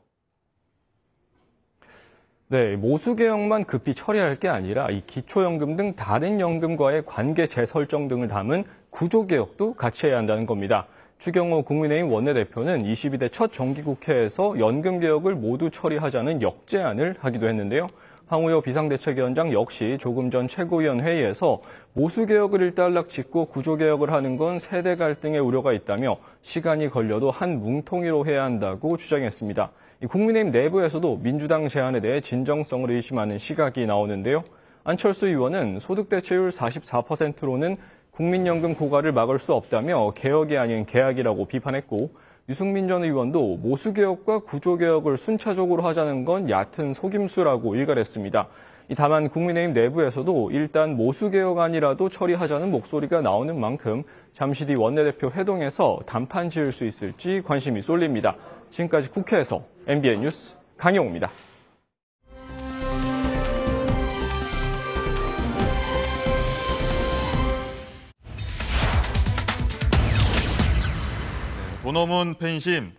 네, 모수개혁만 급히 처리할 게 아니라 이 기초연금 등 다른 연금과의 관계 재설정 등을 담은 구조개혁도 같이 해야 한다는 겁니다. 추경호 국민의힘 원내대표는 22대 첫 정기국회에서 연금개혁을 모두 처리하자는 역제안을 하기도 했는데요. 황우여 비상대책위원장 역시 조금 전 최고위원 회의에서 모수개혁을 일단락 짓고 구조개혁을 하는 건 세대 갈등의 우려가 있다며 시간이 걸려도 한 뭉통이로 해야 한다고 주장했습니다. 국민의힘 내부에서도 민주당 제안에 대해 진정성을 의심하는 시각이 나오는데요. 안철수 의원은 소득대체율 44%로는 국민연금 고가를 막을 수 없다며 개혁이 아닌 계약이라고 비판했고 유승민 전 의원도 모수개혁과 구조개혁을 순차적으로 하자는 건 얕은 속임수라고 일갈했습니다. 다만 국민의힘 내부에서도 일단 모수 개혁안이라도 처리하자는 목소리가 나오는 만큼 잠시 뒤 원내대표 회동에서 단판 지을 수 있을지 관심이 쏠립니다. 지금까지 국회에서 MBN 뉴스 강영호입니다 본업은 네, 팬심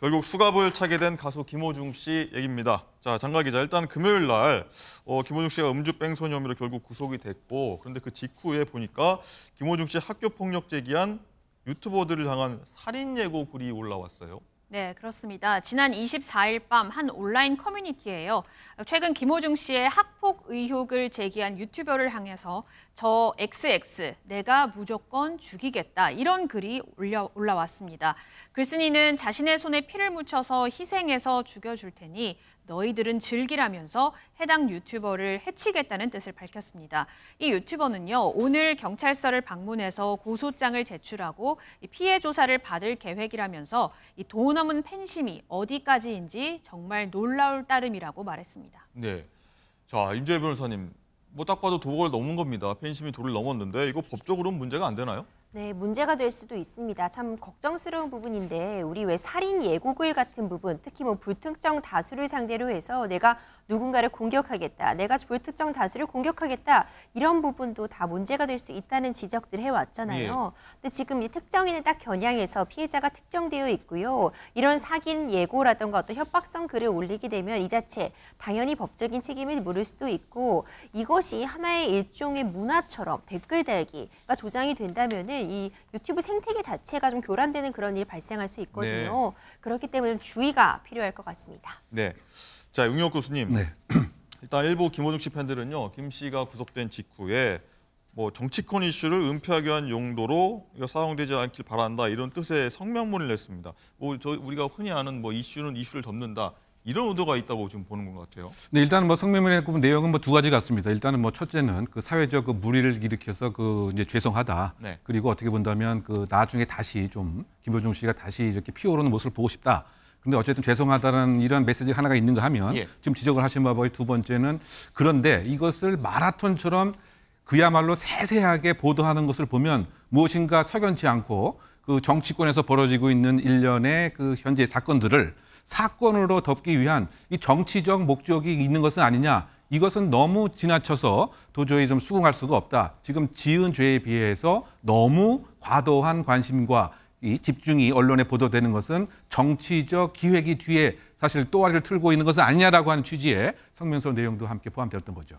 결국 수갑을 차게 된 가수 김호중 씨 얘기입니다. 자, 장가 기자 일단 금요일 날 어, 김호중 씨가 음주 뺑소니 혐의로 결국 구속이 됐고 그런데 그 직후에 보니까 김호중 씨 학교 폭력 제기한 유튜버들을 향한 살인 예고 글이 올라왔어요. 네, 그렇습니다. 지난 24일 밤 한 온라인 커뮤니티에요. 최근 김호중 씨의 학폭 의혹을 제기한 유튜버를 향해서 저 XX 내가 무조건 죽이겠다 이런 글이 올려, 올라왔습니다. 글쓴이는 자신의 손에 피를 묻혀서 희생해서 죽여줄 테니 너희들은 즐기라면서 해당 유튜버를 해치겠다는 뜻을 밝혔습니다. 이 유튜버는요, 오늘 경찰서를 방문해서 고소장을 제출하고 피해 조사를 받을 계획이라면서 이 도넘은 팬심이 어디까지인지 정말 놀라울 따름이라고 말했습니다. 네. 자, 임재 변호사님, 뭐 딱 봐도 도를 넘은 겁니다. 팬심이 도를 넘었는데 이거 법적으로는 문제가 안 되나요? 네, 문제가 될 수도 있습니다. 참 걱정스러운 부분인데 우리 왜 살인 예고글 같은 부분, 특히 뭐 불특정 다수를 상대로 해서 내가 누군가를 공격하겠다, 내가 불특정 다수를 공격하겠다 이런 부분도 다 문제가 될 수 있다는 지적들 해왔잖아요. 예. 근데 지금 이 특정인을 딱 겨냥해서 피해자가 특정되어 있고요. 이런 사긴 예고라던가 어떤 협박성 글을 올리게 되면 이 자체 당연히 법적인 책임을 물을 수도 있고 이것이 하나의 일종의 문화처럼 댓글 달기가 조장이 된다면은. 사실 이 유튜브 생태계 자체가 좀 교란되는 그런 일이 발생할 수 있거든요. 네. 그렇기 때문에 주의가 필요할 것 같습니다. 네. 자, 용혁 교수님. 네. 일단 일부 김호중 씨 팬들은요. 김 씨가 구속된 직후에 뭐 정치권 이슈를 은폐하기 위한 용도로 사용되지 않길 바란다 이런 뜻의 성명문을 냈습니다. 뭐저 우리가 흔히 아는 뭐 이슈는 이슈를 접는다 이런 의도가 있다고 지금 보는 것 같아요. 네, 일단뭐 성매매의 내용은 뭐 두 가지 같습니다. 일단은 뭐 첫째는 그 사회적 그 무리를 일으켜서 그 이제 죄송하다. 네. 그리고 어떻게 본다면 그 나중에 다시 좀 김효중 씨가 다시 이렇게 피어오르는 모습을 보고 싶다. 근데 어쨌든 죄송하다는 이런 메시지 하나가 있는가 하면 예. 지금 지적을 하신 바보의 두 번째는 그런데 이것을 마라톤처럼 그야말로 세세하게 보도하는 것을 보면 무엇인가 석연치 않고 그 정치권에서 벌어지고 있는 일련의 그 현재 사건들을 사건으로 덮기 위한 이 정치적 목적이 있는 것은 아니냐. 이것은 너무 지나쳐서 도저히 좀 수긍할 수가 없다. 지금 지은 죄에 비해서 너무 과도한 관심과 이 집중이 언론에 보도되는 것은 정치적 기획이 뒤에 사실 또아리를 틀고 있는 것은 아니냐라고 하는 취지의 성명서 내용도 함께 포함되었던 거죠.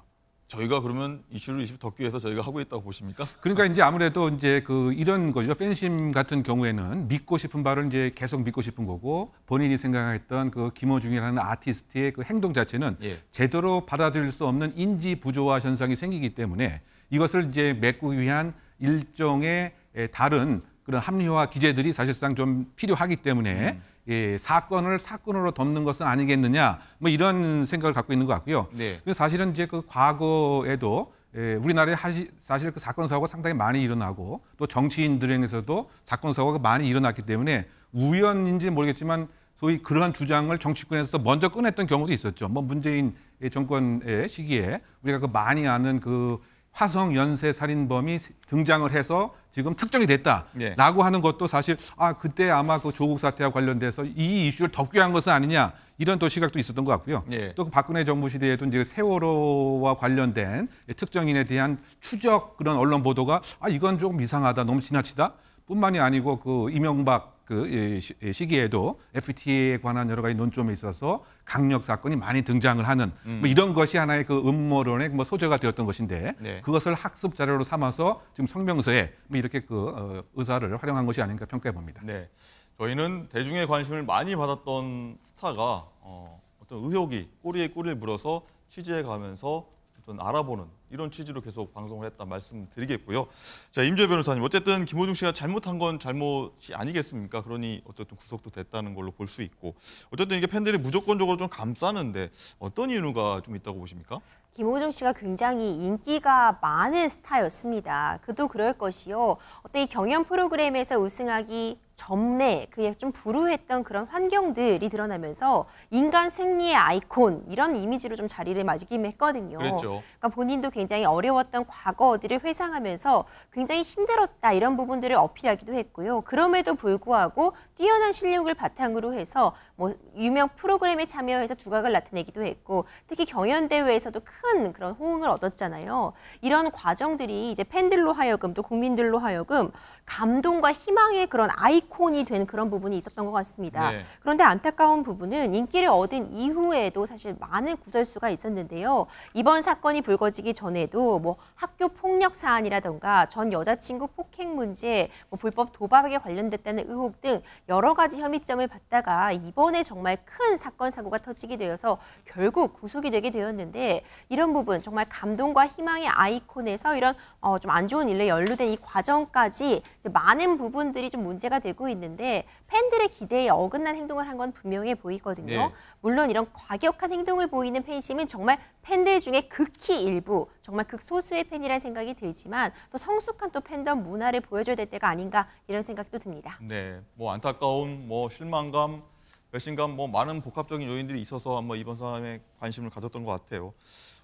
저희가 그러면 이슈를 20 덮기 위해서 저희가 하고 있다고 보십니까? 그러니까 이제 아무래도 이제 그 이런 거죠. 팬심 같은 경우에는 믿고 싶은 바를 이제 계속 믿고 싶은 거고 본인이 생각했던 그 김호중이라는 아티스트의 그 행동 자체는 예. 제대로 받아들일 수 없는 인지 부조화 현상이 생기기 때문에 이것을 이제 메꾸기 위한 일종의 다른 그런 합리화 기제들이 사실상 좀 필요하기 때문에 음. 예, 사건을 사건으로 덮는 것은 아니겠느냐 뭐 이런 생각을 갖고 있는 것 같고요. 네. 사실은 이제 그 과거에도 예, 우리나라에 하시, 사실 그 사건 사고가 상당히 많이 일어나고 또 정치인들에서도 사건 사고가 많이 일어났기 때문에 우연인지 모르겠지만 소위 그러한 주장을 정치권에서 먼저 꺼냈던 경우도 있었죠. 뭐 문재인 정권의 시기에 우리가 그 많이 아는 그 화성 연쇄 살인범이 등장을 해서 지금 특정이 됐다라고 예. 네. 하는 것도 사실 아 그때 아마 그 조국 사태와 관련돼서 이 이슈를 덮개한 것은 아니냐 이런 또 시각도 있었던 것 같고요. 네. 또 그 박근혜 정부 시대에도 이제 세월호와 관련된 특정인에 대한 추적 그런 언론 보도가 아 이건 조금 이상하다 너무 지나치다 뿐만이 아니고 그 이명박 그 예, 예, 시기에도 FTA에 관한 여러 가지 논점에 있어서 강력 사건이 많이 등장을 하는 음. 뭐 이런 것이 하나의 그 음모론의 뭐 소재가 되었던 것인데 네. 그것을 학습 자료로 삼아서 지금 성명서에 뭐 이렇게 그 어, 의사를 활용한 것이 아닌가 평가해 봅니다. 네. 저희는 대중의 관심을 많이 받았던 스타가 어, 떤 의혹이 꼬리에 꼬리를 물어서 취재해 가면서 어쨌 알아보는 이런 취지로 계속 방송을 했다 말씀드리겠고요. 자 임재 변호사님 어쨌든 김호중 씨가 잘못한 건 잘못이 아니겠습니까? 그러니 어쨌든 구속도 됐다는 걸로 볼 수 있고 어쨌든 이게 팬들이 무조건적으로 좀 감싸는데 어떤 이유가 좀 있다고 보십니까? 김호중 씨가 굉장히 인기가 많은 스타였습니다. 그도 그럴 것이요. 어떤 이 경연 프로그램에서 우승하기 전에 그게 좀 불우했던 그런 환경들이 드러나면서 인간 생리의 아이콘 이런 이미지로 좀 자리를 마주기 했거든요. 그랬죠. 그러니까 본인도 굉장히 어려웠던 과거들을 회상하면서 굉장히 힘들었다 이런 부분들을 어필하기도 했고요. 그럼에도 불구하고 뛰어난 실력을 바탕으로 해서 뭐 유명 프로그램에 참여해서 두각을 나타내기도 했고 특히 경연 대회에서도 큰 그런 호응을 얻었잖아요. 이런 과정들이 이제 팬들로 하여금 또 국민들로 하여금 감동과 희망의 그런 아이콘이 된 그런 부분이 있었던 것 같습니다. 네. 그런데 안타까운 부분은 인기를 얻은 이후에도 사실 많은 구설수가 있었는데요. 이번 사건이 불거지기 전에도 뭐 학교 폭력 사안이라던가 전 여자친구 폭행 문제, 뭐 불법 도박에 관련됐다는 의혹 등 여러 가지 혐의점을 받다가 이번에 정말 큰 사건 사고가 터지게 되어서 결국 구속이 되게 되었는데 이런 부분 정말 감동과 희망의 아이콘에서 이런 어, 좀 안 좋은 일에 연루된 이 과정까지 많은 부분들이 좀 문제가 되고 있는데 팬들의 기대에 어긋난 행동을 한 건 분명해 보이거든요. 네. 물론 이런 과격한 행동을 보이는 팬심은 정말 팬들 중에 극히 일부 정말 극소수의 팬이라는 생각이 들지만 또 성숙한 또 팬덤 문화를 보여줘야 될 때가 아닌가 이런 생각도 듭니다. 네, 뭐안타 안타까운 뭐 실망감, 배신감 뭐 많은 복합적인 요인들이 있어서 아마 이번 사안에 관심을 가졌던 것 같아요.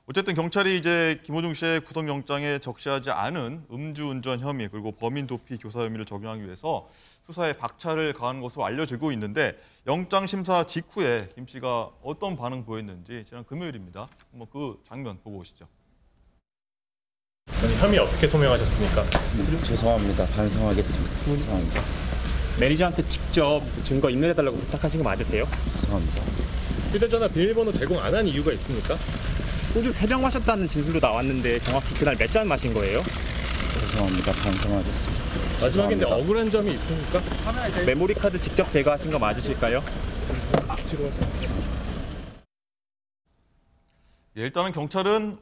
어쨌든 경찰이 이제 김호중 씨의 구속영장에 적시하지 않은 음주운전 혐의 그리고 범인 도피 교사 혐의를 적용하기 위해서 수사에 박차를 가한 것으로 알려지고 있는데 영장 심사 직후에 김 씨가 어떤 반응 보였는지 지난 금요일입니다. 한그 장면 보고 오시죠. 혐의 어떻게 소명하셨습니까? 죄송합니다. 반성하겠습니다. 죄송합니다. 매니저한테 직접 증거 인멸해달라고 부탁하신 거 맞으세요? 죄송합니다. 휴대전화 비밀번호 제공 안 한 이유가 있습니까? 소주 3병 마셨다는 진술로 나왔는데 정확히 그날 몇 잔 마신 거예요? 죄송합니다. 반성하겠습니다. 마지막인데 죄송합니다. 억울한 점이 있습니까? 메모리 카드 직접 제거하신 거 맞으실까요? 예, 일단은 경찰은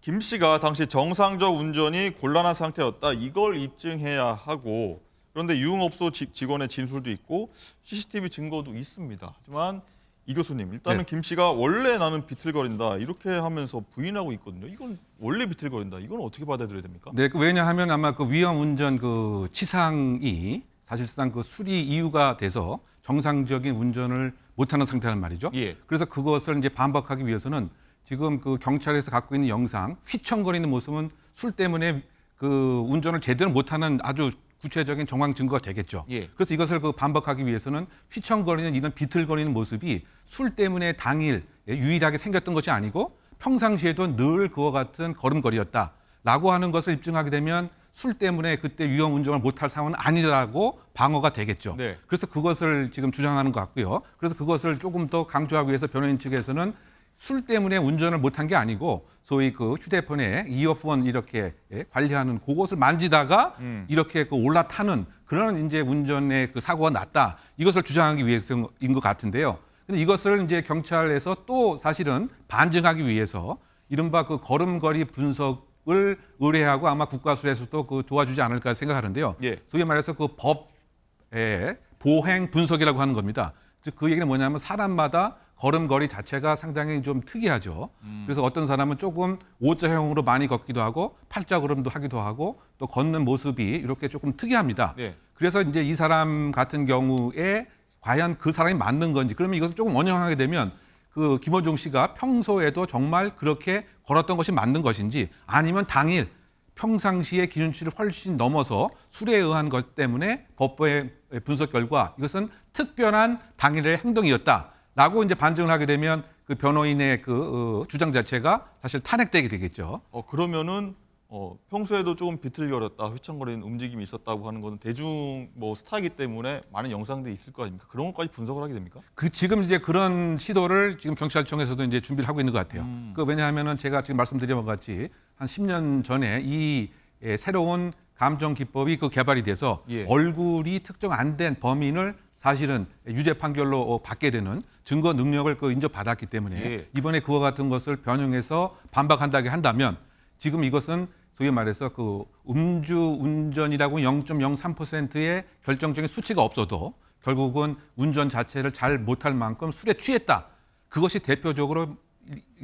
김 씨가 당시 정상적 운전이 곤란한 상태였다. 이걸 입증해야 하고 그런데 유흥업소 직원의 진술도 있고 CCTV 증거도 있습니다. 하지만 이 교수님 일단은 네. 김 씨가 원래 나는 비틀거린다 이렇게 하면서 부인하고 있거든요. 이건 원래 비틀거린다. 이건 어떻게 받아들여야 됩니까? 네, 그 왜냐하면 아마 그 위험 운전 그 치상이 사실상 그 수리 이유가 돼서 정상적인 운전을 못하는 상태란 말이죠. 예. 그래서 그것을 이제 반박하기 위해서는 지금 그 경찰에서 갖고 있는 영상 휘청거리는 모습은 술 때문에 그 운전을 제대로 못하는 아주 구체적인 정황 증거가 되겠죠. 예. 그래서 이것을 그 반박하기 위해서는 휘청거리는 이런 비틀거리는 모습이 술 때문에 당일 유일하게 생겼던 것이 아니고 평상시에도 늘 그와 같은 걸음걸이였다라고 하는 것을 입증하게 되면 술 때문에 그때 위험 운전을 못할 상황은 아니라고 방어가 되겠죠. 네. 그래서 그것을 지금 주장하는 것 같고요. 그래서 그것을 조금 더 강조하기 위해서 변호인 측에서는 술 때문에 운전을 못한 게 아니고 소위 그 휴대폰에 이어폰 이렇게 예, 관리하는 그것을 만지다가 음. 이렇게 그 올라타는 그런 이제 운전의 그 사고가 났다. 이것을 주장하기 위해서인 것 같은데요. 근데 이것을 이제 경찰에서 또 사실은 반증하기 위해서 이른바 그 걸음걸이 분석을 의뢰하고 아마 국가수에서도 그 도와주지 않을까 생각하는데요. 예. 소위 말해서 그 법의 보행 분석이라고 하는 겁니다. 즉 그 얘기는 뭐냐면 사람마다 걸음걸이 자체가 상당히 좀 특이하죠. 음. 그래서 어떤 사람은 조금 오자형으로 많이 걷기도 하고 팔자 걸음도 하기도 하고 또 걷는 모습이 이렇게 조금 특이합니다. 네. 그래서 이제 이 사람 같은 경우에 과연 그 사람이 맞는 건지 그러면 이것을 조금 원형하게 되면 그 김원종 씨가 평소에도 정말 그렇게 걸었던 것이 맞는 것인지 아니면 당일 평상시의 기준치를 훨씬 넘어서 술에 의한 것 때문에 법부의 분석 결과 이것은 특별한 당일의 행동이었다. 라고 이제 반증을 하게 되면 그 변호인의 그 어, 주장 자체가 사실 탄핵되게 되겠죠. 어, 그러면은 어, 평소에도 조금 비틀거렸다, 휘청거리는 움직임이 있었다고 하는 것은 대중 뭐 스타이기 때문에 많은 영상들이 있을 거 아닙니까? 그런 것까지 분석을 하게 됩니까? 그 지금 이제 그런 시도를 지금 경찰청에서도 이제 준비를 하고 있는 것 같아요. 음. 그 왜냐하면은 제가 지금 말씀드린 것 같이 한 10년 전에 이 예, 새로운 감정 기법이 그 개발이 돼서 예. 얼굴이 특정 안 된 범인을 사실은 유죄 판결로 받게 되는 증거 능력을 그 인정받았기 때문에 예. 이번에 그와 같은 것을 변형해서 반박한다게 한다면 지금 이것은 소위 말해서 그 음주 운전이라고 0.03%의 결정적인 수치가 없어도 결국은 운전 자체를 잘 못할 만큼 술에 취했다. 그것이 대표적으로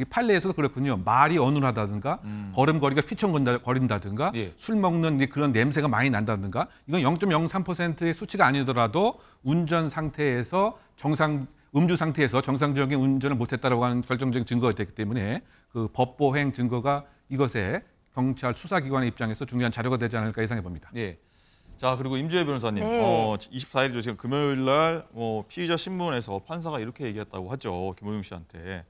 판례에서도 그렇군요. 말이 어눌하다든가 음. 걸음걸이가 휘청거린다든가 예. 술 먹는 그런 냄새가 많이 난다든가 이건 0.03%의 수치가 아니더라도 운전 상태에서 정상 음주 상태에서 정상적인 운전을 못했다라고 하는 결정적인 증거가 됐기 때문에 그 법보행 증거가 이것에 경찰 수사기관의 입장에서 중요한 자료가 되지 않을까 예상해 봅니다. 예. 자 그리고 임주혜 변호사님, 네. 어, 24일이죠 지금 금요일 날 어, 피의자 신문에서 판사가 이렇게 얘기했다고 하죠 김호중 씨한테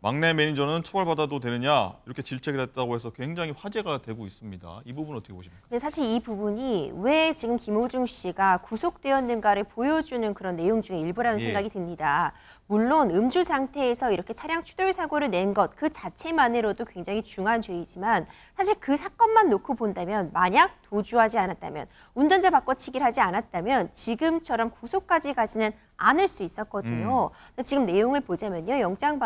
막내 매니저는 처벌받아도 되느냐 이렇게 질책을 했다고 해서 굉장히 화제가 되고 있습니다. 이 부분 어떻게 보십니까? 네, 사실 이 부분이 왜 지금 김호중 씨가 구속되었는가를 보여주는 그런 내용 중에 일부라는 예. 생각이 듭니다. 물론 음주 상태에서 이렇게 차량 추돌 사고를 낸 것 그 자체만으로도 굉장히 중한 죄이지만 사실 그 사건만 놓고 본다면 만약 도주하지 않았다면 운전자 바꿔치기를 하지 않았다면 지금처럼 구속까지 가지는 않을 수 있었거든요. 음. 지금 내용을 보자면요. 영장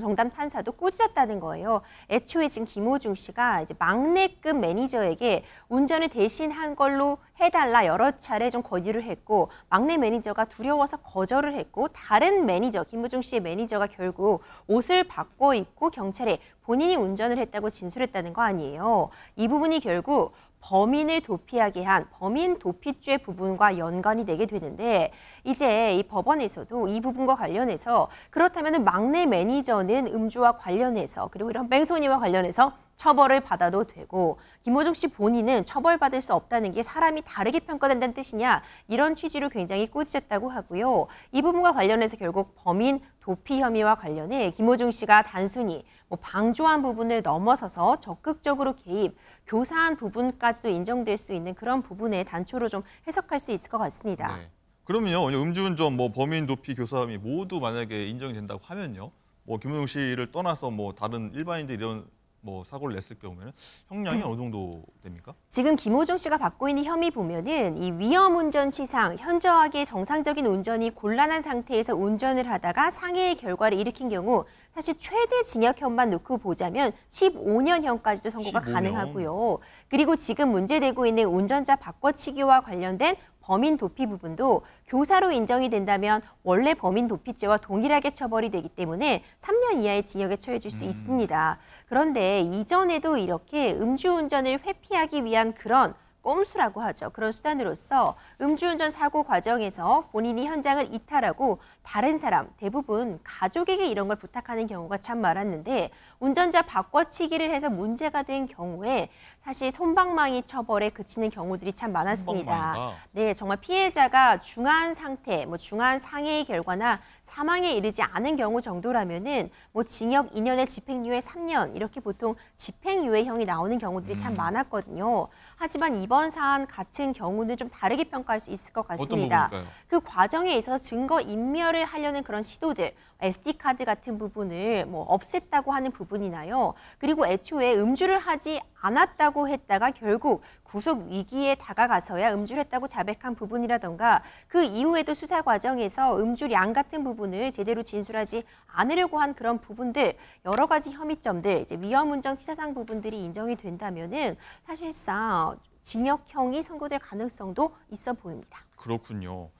정단 판사도 꾸짖었다는 거예요. 애초에 지금 김호중 씨가 이제 막내급 매니저에게 운전을 대신한 걸로 해달라 여러 차례 좀 건의를 했고 막내 매니저가 두려워서 거절을 했고 다른 매니저 김부중 씨의 매니저가 결국 옷을 바꿔 입고 경찰에 본인이 운전을 했다고 진술했다는 거 아니에요. 이 부분이 결국 범인을 도피하게 한 범인 도피죄 부분과 연관이 되게 되는데 이제 이 법원에서도 이 부분과 관련해서 그렇다면 막내 매니저는 음주와 관련해서 그리고 이런 뺑소니와 관련해서 처벌을 받아도 되고 김호중 씨 본인은 처벌받을 수 없다는 게 사람이 다르게 평가된다는 뜻이냐 이런 취지로 굉장히 꾸짖었다고 하고요. 이 부분과 관련해서 결국 범인 도피 혐의와 관련해 김호중 씨가 단순히 뭐 방조한 부분을 넘어서서 적극적으로 개입, 교사한 부분까지도 인정될 수 있는 그런 부분에 단초로 좀 해석할 수 있을 것 같습니다. 네. 그러면요, 음주운전, 뭐 범인 도피, 교사함이 모두 만약에 인정이 된다고 하면요, 뭐 김은용 씨를 떠나서 뭐 다른 일반인들 이런 뭐 사고를 냈을 경우에는 형량이 음. 어느 정도 됩니까? 지금 김호중 씨가 받고 있는 혐의 보면은 이 위험 운전 치상, 현저하게 정상적인 운전이 곤란한 상태에서 운전을 하다가 상해의 결과를 일으킨 경우 사실 최대 징역형만 놓고 보자면 15년형까지도 선고가 15년. 가능하고요. 그리고 지금 문제되고 있는 운전자 바꿔치기와 관련된 범인 도피 부분도 교사로 인정이 된다면 원래 범인 도피죄와 동일하게 처벌이 되기 때문에 3년 이하의 징역에 처해질 수 음. 있습니다. 그런데 이전에도 이렇게 음주운전을 회피하기 위한 그런 꼼수라고 하죠. 그런 수단으로서 음주운전 사고 과정에서 본인이 현장을 이탈하고 다른 사람, 대부분 가족에게 이런 걸 부탁하는 경우가 참 많았는데 운전자 바꿔치기를 해서 문제가 된 경우에 사실 손방망이 처벌에 그치는 경우들이 참 많았습니다. 손방망이가. 네, 정말 피해자가 중한 상태, 뭐 중한 상해의 결과나 사망에 이르지 않은 경우 정도라면은 뭐 징역 2년에 집행유예 3년 이렇게 보통 집행유예형이 나오는 경우들이 참 음. 많았거든요. 하지만 이번 사안 같은 경우는 좀 다르게 평가할 수 있을 것 같습니다. 그 과정에 있어서 증거 인멸을 하려는 그런 시도들 SD 카드 같은 부분을 뭐 없앴다고 하는 부분이나요. 그리고 애초에 음주를 하지 않았다고 했다가 결국 구속 위기에 다가가서야 음주를 했다고 자백한 부분이라던가 그 이후에도 수사 과정에서 음주량 같은 부분을 제대로 진술하지 않으려고 한 그런 부분들 여러 가지 혐의점들 이제 위험 운전 치사상 부분들이 인정이 된다면은 사실상 징역형이 선고될 가능성도 있어 보입니다. 그렇군요.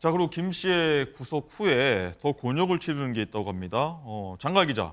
자 그리고 김 씨의 구속 후에 더 곤욕을 치르는 게 있다고 합니다. 어, 장가 기자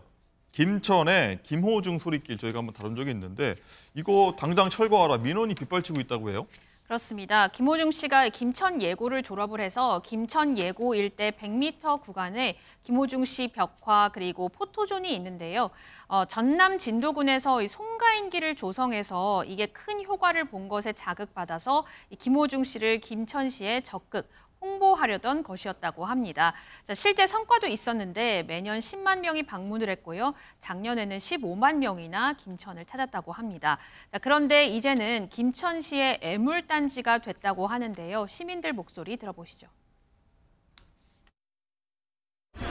김천의 김호중 소리길 저희가 한번 다룬 적이 있는데 이거 당장 철거하라 민원이 빗발치고 있다고 해요. 그렇습니다. 김호중 씨가 김천 예고를 졸업을 해서 김천 예고 일대 100m 구간에 김호중 씨 벽화 그리고 포토존이 있는데요. 어, 전남 진도군에서 이 송가인기를 조성해서 이게 큰 효과를 본 것에 자극받아서 이 김호중 씨를 김천시에 적극 홍보하려던 것이었다고 합니다. 자, 실제 성과도 있었는데 매년 10만 명이 방문을 했고요. 작년에는 15만 명이나 김천을 찾았다고 합니다. 자, 그런데 이제는 김천시의 애물단지가 됐다고 하는데요. 시민들 목소리 들어보시죠.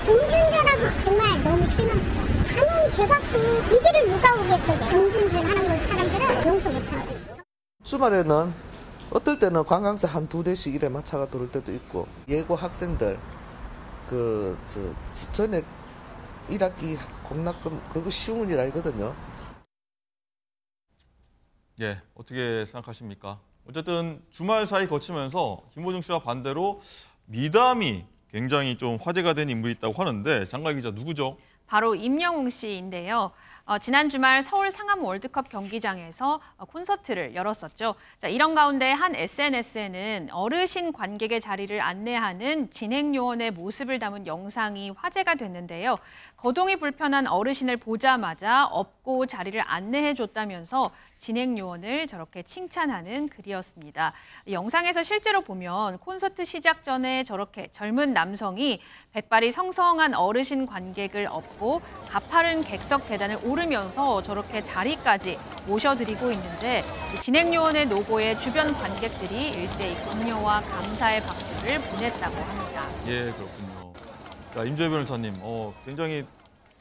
운전자라 정말 너무 실망스러워. 아무 죄 받고 이 길을 누가 오겠어요. 운전질 하는 사람들은 용서 못하고. 주말에는 어떨 때는 관광차 한두 대씩 이래 마차가 돌을 때도 있고 예고 학생들 그 저 전에 1학기 공납금 그거 쉬운 일 아니거든요. 예, 어떻게 생각하십니까? 어쨌든 주말 사이 거치면서 김보중 씨와 반대로 미담이 굉장히 좀 화제가 된 인물이 있다고 하는데 장가 기자 누구죠? 바로 임영웅 씨인데요. 어, 지난 주말 서울 상암 월드컵 경기장에서 어, 콘서트를 열었었죠. 자, 이런 가운데 한 SNS에는 어르신 관객의 자리를 안내하는 진행 요원의 모습을 담은 영상이 화제가 됐는데요. 거동이 불편한 어르신을 보자마자 업고 자리를 안내해 줬다면서 진행 요원을 저렇게 칭찬하는 글이었습니다. 영상에서 실제로 보면 콘서트 시작 전에 저렇게 젊은 남성이 백발이 성성한 어르신 관객을 업고 가파른 객석 계단을 오 오르면서 저렇게 자리까지 모셔드리고 있는데 진행요원의 노고에 주변 관객들이 일제히 격려와 감사의 박수를 보냈다고 합니다. 예, 그렇군요. 자, 임주 변호사님, 어, 굉장히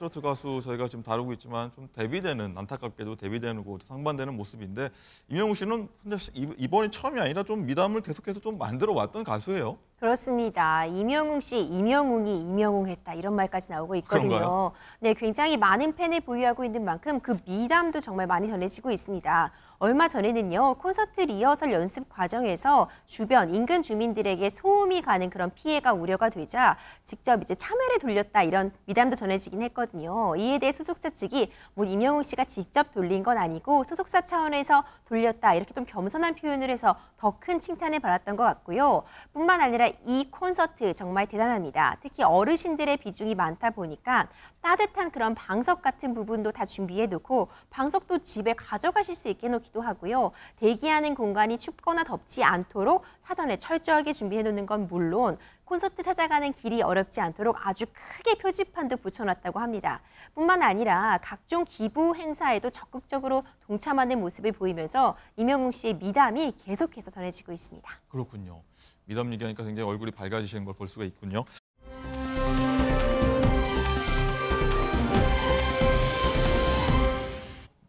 트로트 가수 저희가 지금 다루고 있지만 좀데뷔되는 안타깝게도 데뷔되는곳 상반되는 모습인데 임영웅 씨는 근데 이번이 처음이 아니라 좀 미담을 계속해서 좀 만들어 왔던 가수예요. 그렇습니다. 임영웅 씨, 임영웅이 임영웅했다 이런 말까지 나오고 있거든요. 그런가요? 네, 굉장히 많은 팬을 보유하고 있는 만큼 그 미담도 정말 많이 전해지고 있습니다. 얼마 전에는요 콘서트 리허설 연습 과정에서 주변 인근 주민들에게 소음이 가는 그런 피해가 우려가 되자 직접 이제 참회를 돌렸다 이런 미담도 전해지긴 했거든요. 이에 대해 소속사 측이 뭐 임영웅 씨가 직접 돌린 건 아니고 소속사 차원에서 돌렸다 이렇게 좀 겸손한 표현을 해서 더 큰 칭찬을 받았던 것 같고요. 뿐만 아니라 이 콘서트 정말 대단합니다. 특히 어르신들의 비중이 많다 보니까 따뜻한 그런 방석 같은 부분도 다 준비해 놓고 방석도 집에 가져가실 수 있게 놓기 있기도 하고요. 대기하는 공간이 춥거나 덥지 않도록 사전에 철저하게 준비해 놓는 건 물론 콘서트 찾아가는 길이 어렵지 않도록 아주 크게 표지판도 붙여놨다고 합니다. 뿐만 아니라 각종 기부 행사에도 적극적으로 동참하는 모습을 보이면서 이명웅 씨의 미담이 계속해서 전해지고 있습니다. 그렇군요. 미담 얘기하니까 굉장히 얼굴이 밝아지시는 걸 볼 수가 있군요.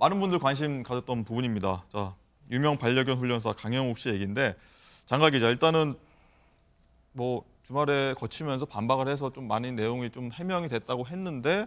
많은 분들 관심 가졌던 부분입니다. 자, 유명 반려견 훈련사 강영욱 씨 얘기인데 장가 기자 일단은 뭐 주말에 거치면서 반박을 해서 좀 많이 내용이 좀 해명이 됐다고 했는데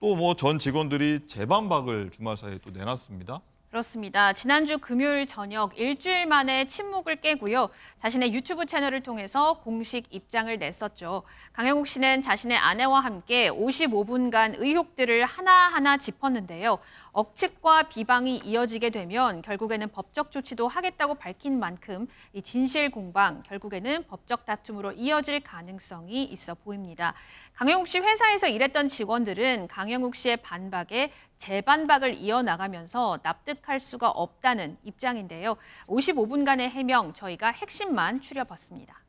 또 뭐 전 직원들이 재반박을 주말 사이에 또 내놨습니다. 그렇습니다. 지난주 금요일 저녁 일주일 만에 침묵을 깨고요. 자신의 유튜브 채널을 통해서 공식 입장을 냈었죠. 강영욱 씨는 자신의 아내와 함께 55분간 의혹들을 하나하나 짚었는데요. 억측과 비방이 이어지게 되면 결국에는 법적 조치도 하겠다고 밝힌 만큼 이 진실 공방 결국에는 법적 다툼으로 이어질 가능성이 있어 보입니다. 강영욱 씨 회사에서 일했던 직원들은 강영욱 씨의 반박에 재반박을 이어나가면서 납득할 수가 없다는 입장인데요. 55분간의 해명 저희가 핵심만 추려봤습니다.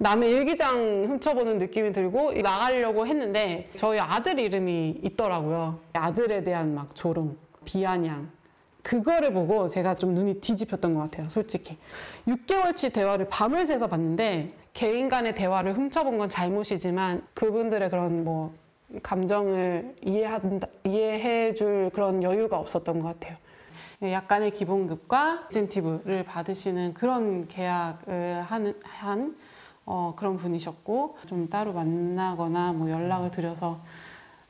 남의 일기장 훔쳐보는 느낌이 들고 나가려고 했는데 저희 아들 이름이 있더라고요. 아들에 대한 막 조롱, 비아냥 그거를 보고 제가 좀 눈이 뒤집혔던 것 같아요, 솔직히. 6개월치 대화를 밤을 새서 봤는데 개인 간의 대화를 훔쳐본 건 잘못이지만 그분들의 그런 뭐 감정을 이해한다, 이해해 줄 그런 여유가 없었던 것 같아요. 약간의 기본급과 인센티브를 받으시는 그런 계약을 하는, 한 어, 그런 분이셨고 좀 따로 만나거나 뭐 연락을 드려서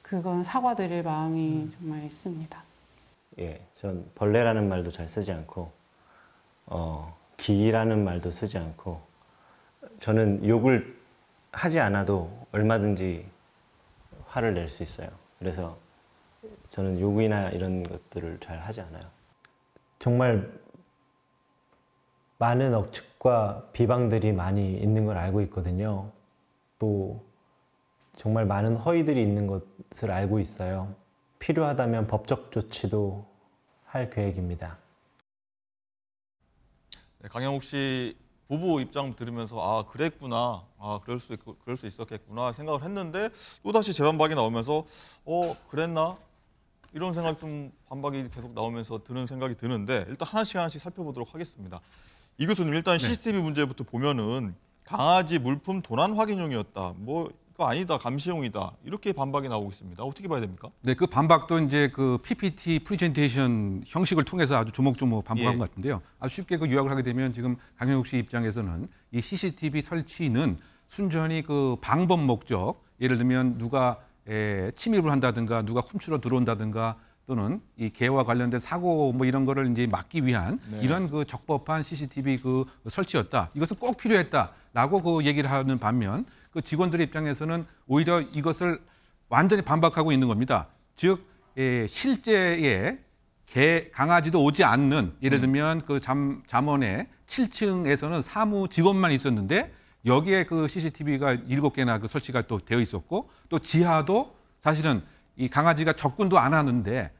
그건 사과드릴 마음이 음. 정말 있습니다. 예, 전 벌레라는 말도 잘 쓰지 않고 어, 기라는 말도 쓰지 않고 저는 욕을 하지 않아도 얼마든지 화를 낼 수 있어요. 그래서 저는 욕이나 이런 것들을 잘 하지 않아요. 정말 많은 억측 과 비방들이 많이 있는 걸 알고 있거든요. 또 정말 많은 허위들이 있는 것을 알고 있어요. 필요하다면 법적 조치도 할 계획입니다. 네, 강영욱 씨 부부 입장 들으면서 아 그랬구나 아 그럴 수 있고, 그럴 수 있었겠구나 생각을 했는데 또 다시 재반박이 나오면서 어 그랬나 이런 생각 좀 반박이 계속 나오면서 드는 생각이 드는데 일단 하나씩 하나씩 살펴보도록 하겠습니다. 이 교수님 일단 네. CCTV 문제부터 보면은 강아지 물품 도난 확인용이었다. 뭐 이거 아니다. 감시용이다. 이렇게 반박이 나오고 있습니다. 어떻게 봐야 됩니까? 네, 그 반박도 이제 그 PPT 프리젠테이션 형식을 통해서 아주 조목조목 반복한 예. 것 같은데요. 아주 쉽게 그 요약을 하게 되면 지금 강영욱 씨 입장에서는 이 CCTV 설치는 순전히 그 방법 목적 예를 들면 누가 에, 침입을 한다든가 누가 훔치러 들어온다든가 또는 이 개와 관련된 사고 뭐 이런 거를 이제 막기 위한 네. 이런 그 적법한 CCTV 그 설치였다. 이것은 꼭 필요했다라고 그 얘기를 하는 반면 그 직원들의 입장에서는 오히려 이것을 완전히 반박하고 있는 겁니다. 즉 예, 실제에 개 강아지도 오지 않는 예를 네. 들면 그잠잠원에 7층에서는 사무 직원만 있었는데 여기에 그 CCTV가 7개나 그 설치가 또 되어 있었고 또 지하도 사실은 이 강아지가 접근도 안 하는데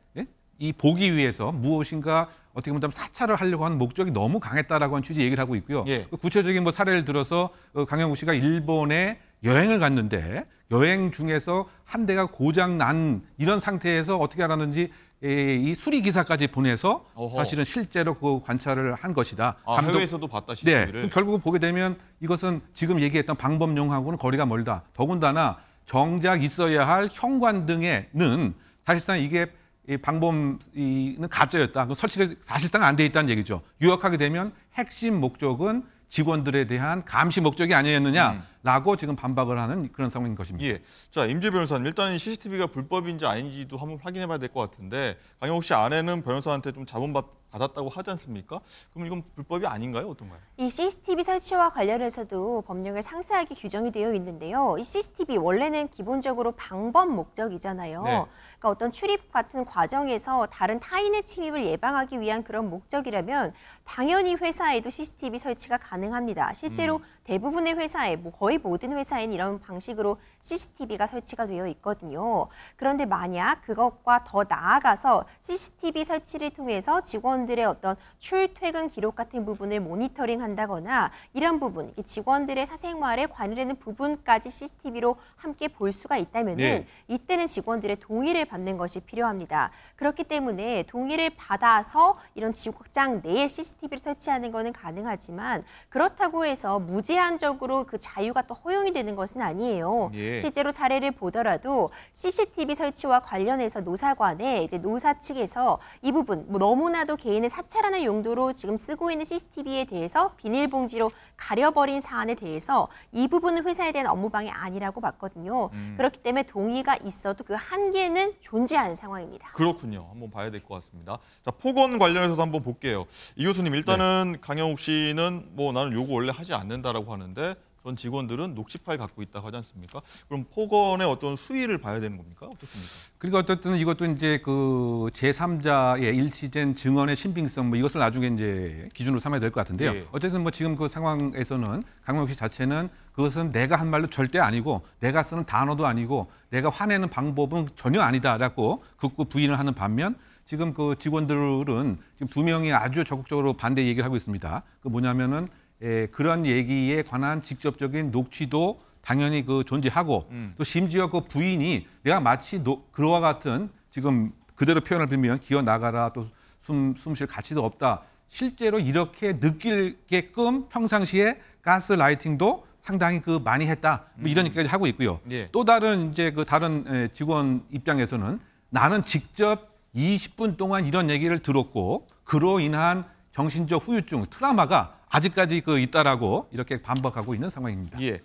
이 보기 위해서 무엇인가 어떻게 보면 사찰을 하려고 하는 목적이 너무 강했다라고 하는 취지 얘기를 하고 있고요. 예. 그 구체적인 뭐 사례를 들어서 어, 강영우 씨가 일본에 여행을 갔는데 여행 중에서 한 대가 고장 난 이런 상태에서 어떻게 알았는지 이 수리 기사까지 보내서 어허. 사실은 실제로 그 관찰을 한 것이다. 아, 감독... 해외에서도 봤다 시리를 네. 결국은 보게 되면 이것은 지금 얘기했던 방법용하고는 거리가 멀다. 더군다나 정작 있어야 할 현관 등에는 사실상 이게 이 방범위는 가짜였다. 그 설치가 사실상 안 돼 있다는 얘기죠. 유약하게 되면 핵심 목적은 직원들에 대한 감시 목적이 아니었느냐라고 음. 지금 반박을 하는 그런 상황인 것입니다. 예. 자, 임재 변호사님, 일단은 CCTV가 불법인지 아닌지도 한번 확인해 봐야 될 것 같은데, 강영 혹시 아내는 변호사한테 좀 자본받 받았다고 하지 않습니까? 그럼 이건 불법이 아닌가요? 어떤가요? 이 CCTV 설치와 관련해서도 법령에 상세하게 규정이 되어 있는데요. 이 CCTV 원래는 기본적으로 방범 목적이잖아요. 네. 그러니까 어떤 출입 같은 과정에서 다른 타인의 침입을 예방하기 위한 그런 목적이라면 당연히 회사에도 CCTV 설치가 가능합니다. 실제로 음. 대부분의 회사에 뭐 거의 모든 회사엔 이런 방식으로 CCTV가 설치가 되어 있거든요. 그런데 만약 그것과 더 나아가서 CCTV 설치를 통해서 직원 직원들의 어떤 출퇴근 기록 같은 부분을 모니터링 한다거나 이런 부분, 직원들의 사생활에 관여되는 부분까지 CCTV로 함께 볼 수가 있다면 네. 이때는 직원들의 동의를 받는 것이 필요합니다. 그렇기 때문에 동의를 받아서 이런 직장 내에 CCTV를 설치하는 것은 가능하지만 그렇다고 해서 무제한적으로 그 자유가 또 허용이 되는 것은 아니에요. 예. 실제로 사례를 보더라도 CCTV 설치와 관련해서 노사관에 이제 노사 측에서 이 부분 뭐 너무나도 개 개인의 사찰하는 용도로 지금 쓰고 있는 CCTV에 대해서 비닐봉지로 가려버린 사안에 대해서 이 부분은 회사에 대한 업무방해 아니라고 봤거든요. 음. 그렇기 때문에 동의가 있어도 그 한계는 존재하는 상황입니다. 그렇군요. 한번 봐야 될 것 같습니다. 자, 폭언 관련해서도 한번 볼게요. 이 교수님 일단은 네. 강영욱 씨는 뭐 나는 요거 원래 하지 않는다라고 하는데 전 직원들은 녹취파일 갖고 있다고 하지 않습니까? 그럼 폭언의 어떤 수위를 봐야 되는 겁니까? 어떻습니까? 그리고 어쨌든 이것도 이제 그 제3자의 일치된 증언의 신빙성 뭐 이것을 나중에 이제 기준으로 삼아야 될 것 같은데요. 예. 어쨌든 뭐 지금 그 상황에서는 강명욱 씨 자체는 그것은 내가 한 말로 절대 아니고 내가 쓰는 단어도 아니고 내가 화내는 방법은 전혀 아니다라고 극구 부인을 하는 반면 지금 그 직원들은 지금 두 명이 아주 적극적으로 반대 얘기를 하고 있습니다. 그 뭐냐면은 예, 그런 얘기에 관한 직접적인 녹취도 당연히 그 존재하고 음. 또 심지어 그 부인이 내가 마치 노, 그와 같은 지금 그대로 표현을 빌면 기어 나가라 또 숨 숨쉴 가치도 없다 실제로 이렇게 느낄게끔 평상시에 가스 라이팅도 상당히 그 많이 했다 뭐 이런 음. 얘기까지 하고 있고요. 예. 또 다른 이제 그 다른 예, 직원 입장에서는 나는 직접 20분 동안 이런 얘기를 들었고 그로 인한 정신적 후유증 트라마가 아직까지 그 있다라고 이렇게 반박하고 있는 상황입니다. 예.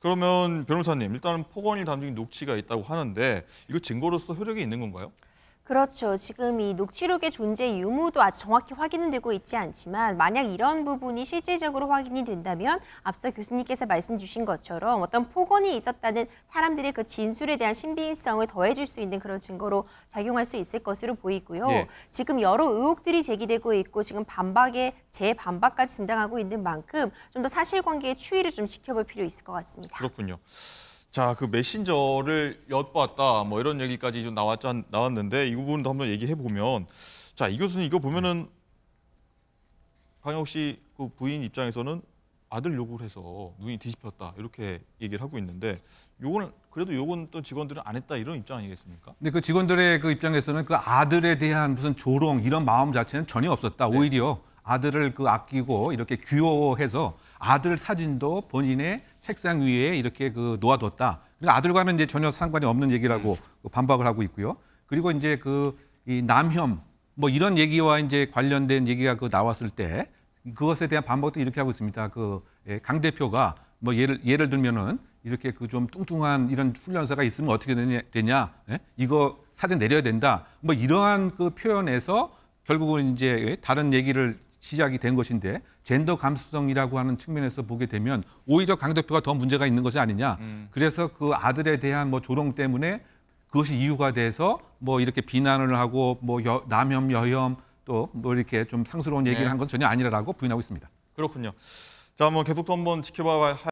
그러면 변호사님 일단은 폭언이 담긴 녹취가 있다고 하는데 이거 증거로서 효력이 있는 건가요? 그렇죠. 지금 이 녹취록의 존재 유무도 아직 정확히 확인은 되고 있지 않지만 만약 이런 부분이 실질적으로 확인이 된다면 앞서 교수님께서 말씀 주신 것처럼 어떤 폭언이 있었다는 사람들의 그 진술에 대한 신빙성을 더해줄 수 있는 그런 증거로 작용할 수 있을 것으로 보이고요. 네. 지금 여러 의혹들이 제기되고 있고 지금 반박에 재반박까지 진당하고 있는 만큼 좀 더 사실관계의 추이를 좀 지켜볼 필요 있을 것 같습니다. 그렇군요. 자, 그 메신저를 엿봤다, 뭐 이런 얘기까지 좀 나왔, 나왔는데 이 부분도 한번 얘기해 보면 자, 이 교수님 이거 보면은 강혁 씨그 부인 입장에서는 아들 욕을 해서 눈이 뒤집혔다 이렇게 얘기를 하고 있는데 요건 그래도 요건 또 직원들은 안 했다 이런 입장 아니겠습니까? 근데 그 직원들의 그 입장에서는 그 아들에 대한 무슨 조롱 이런 마음 자체는 전혀 없었다. 네. 오히려 아들을 그 아끼고 이렇게 귀여워해서 아들 사진도 본인의 책상 위에 이렇게 그 놓아뒀다. 그러니까 아들과는 이제 전혀 상관이 없는 얘기라고 음. 그 반박을 하고 있고요. 그리고 이제 그이 남혐 뭐 이런 얘기와 이제 관련된 얘기가 그 나왔을 때 그것에 대한 반박도 이렇게 하고 있습니다. 그강 예, 대표가 뭐 예를 예를 들면은 이렇게 그 좀 뚱뚱한 이런 훈련사가 있으면 어떻게 되냐, 되냐 예? 이거 사진 내려야 된다. 뭐 이러한 그 표현에서 결국은 이제 다른 얘기를 시작이 된 것인데 젠더 감수성이라고 하는 측면에서 보게 되면 오히려 강 대표가 더 문제가 있는 것이 아니냐. 음. 그래서 그 아들에 대한 뭐 조롱 때문에 그것이 이유가 돼서 뭐 이렇게 비난을 하고 뭐 여, 남염여염또 뭐 이렇게 좀 상스러운 얘기를 네. 한건 전혀 아니라고 부인하고 있습니다. 그렇군요. 자, 뭐 계속 또 한번 지켜봐야 할.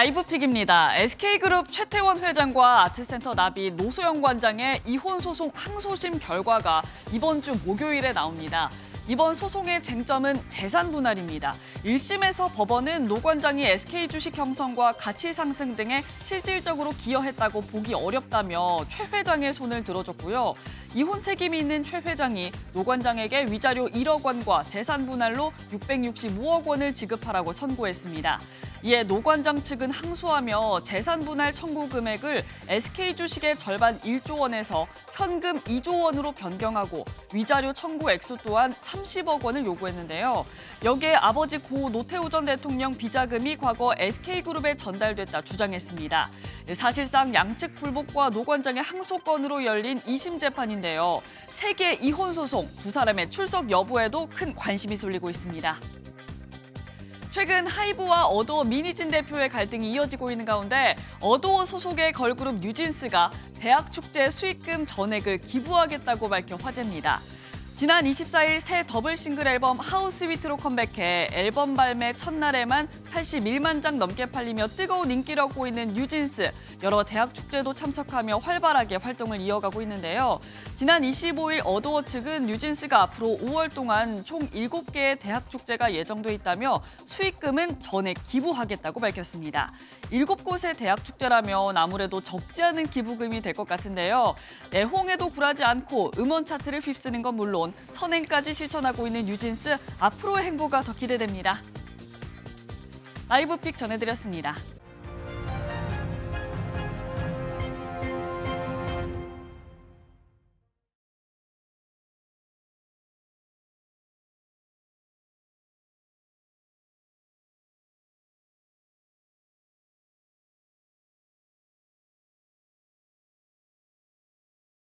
라이브 픽입니다. SK그룹 최태원 회장과 아트센터 나비 노소영 관장의 이혼 소송 항소심 결과가 이번 주 목요일에 나옵니다. 이번 소송의 쟁점은 재산 분할입니다. 1심에서 법원은 노 관장이 SK 주식 형성과 가치 상승 등에 실질적으로 기여했다고 보기 어렵다며 최 회장의 손을 들어줬고요. 이혼 책임이 있는 최 회장이 노 관장에게 위자료 1억 원과 재산 분할로 665억 원을 지급하라고 선고했습니다. 이에 예, 노관장 측은 항소하며 재산 분할 청구 금액을 SK 주식의 절반 1조 원에서 현금 2조 원으로 변경하고 위자료 청구 액수 또한 30억 원을 요구했는데요. 여기에 아버지 고 노태우 전 대통령 비자금이 과거 SK그룹에 전달됐다 주장했습니다. 예, 사실상 양측 불복과 노관장의 항소건으로 열린 2심 재판인데요. 세계 이혼 소송 두 사람의 출석 여부에도 큰 관심이 쏠리고 있습니다. 최근 하이브와 어도어 미니진 대표의 갈등이 이어지고 있는 가운데 어도어 소속의 걸그룹 뉴진스가 대학 축제 수익금 전액을 기부하겠다고 밝혀 화제입니다. 지난 24일 새 더블 싱글 앨범 하우스 위트로 컴백해 앨범 발매 첫날에만 81만 장 넘게 팔리며 뜨거운 인기를 얻고 있는 뉴진스. 여러 대학 축제도 참석하며 활발하게 활동을 이어가고 있는데요. 지난 25일 어도어 측은 뉴진스가 앞으로 5월 동안 총 7개의 대학 축제가 예정돼 있다며 수익금은 전액 기부하겠다고 밝혔습니다. 7곳의 대학 축제라면 아무래도 적지 않은 기부금이 될 것 같은데요. 내홍에도 굴하지 않고 음원 차트를 휩쓰는 건 물론 결혼, 선행까지 실천하고 있는 유진스 앞으로의 행보가 더 기대됩니다. 라이브 픽 전해드렸습니다.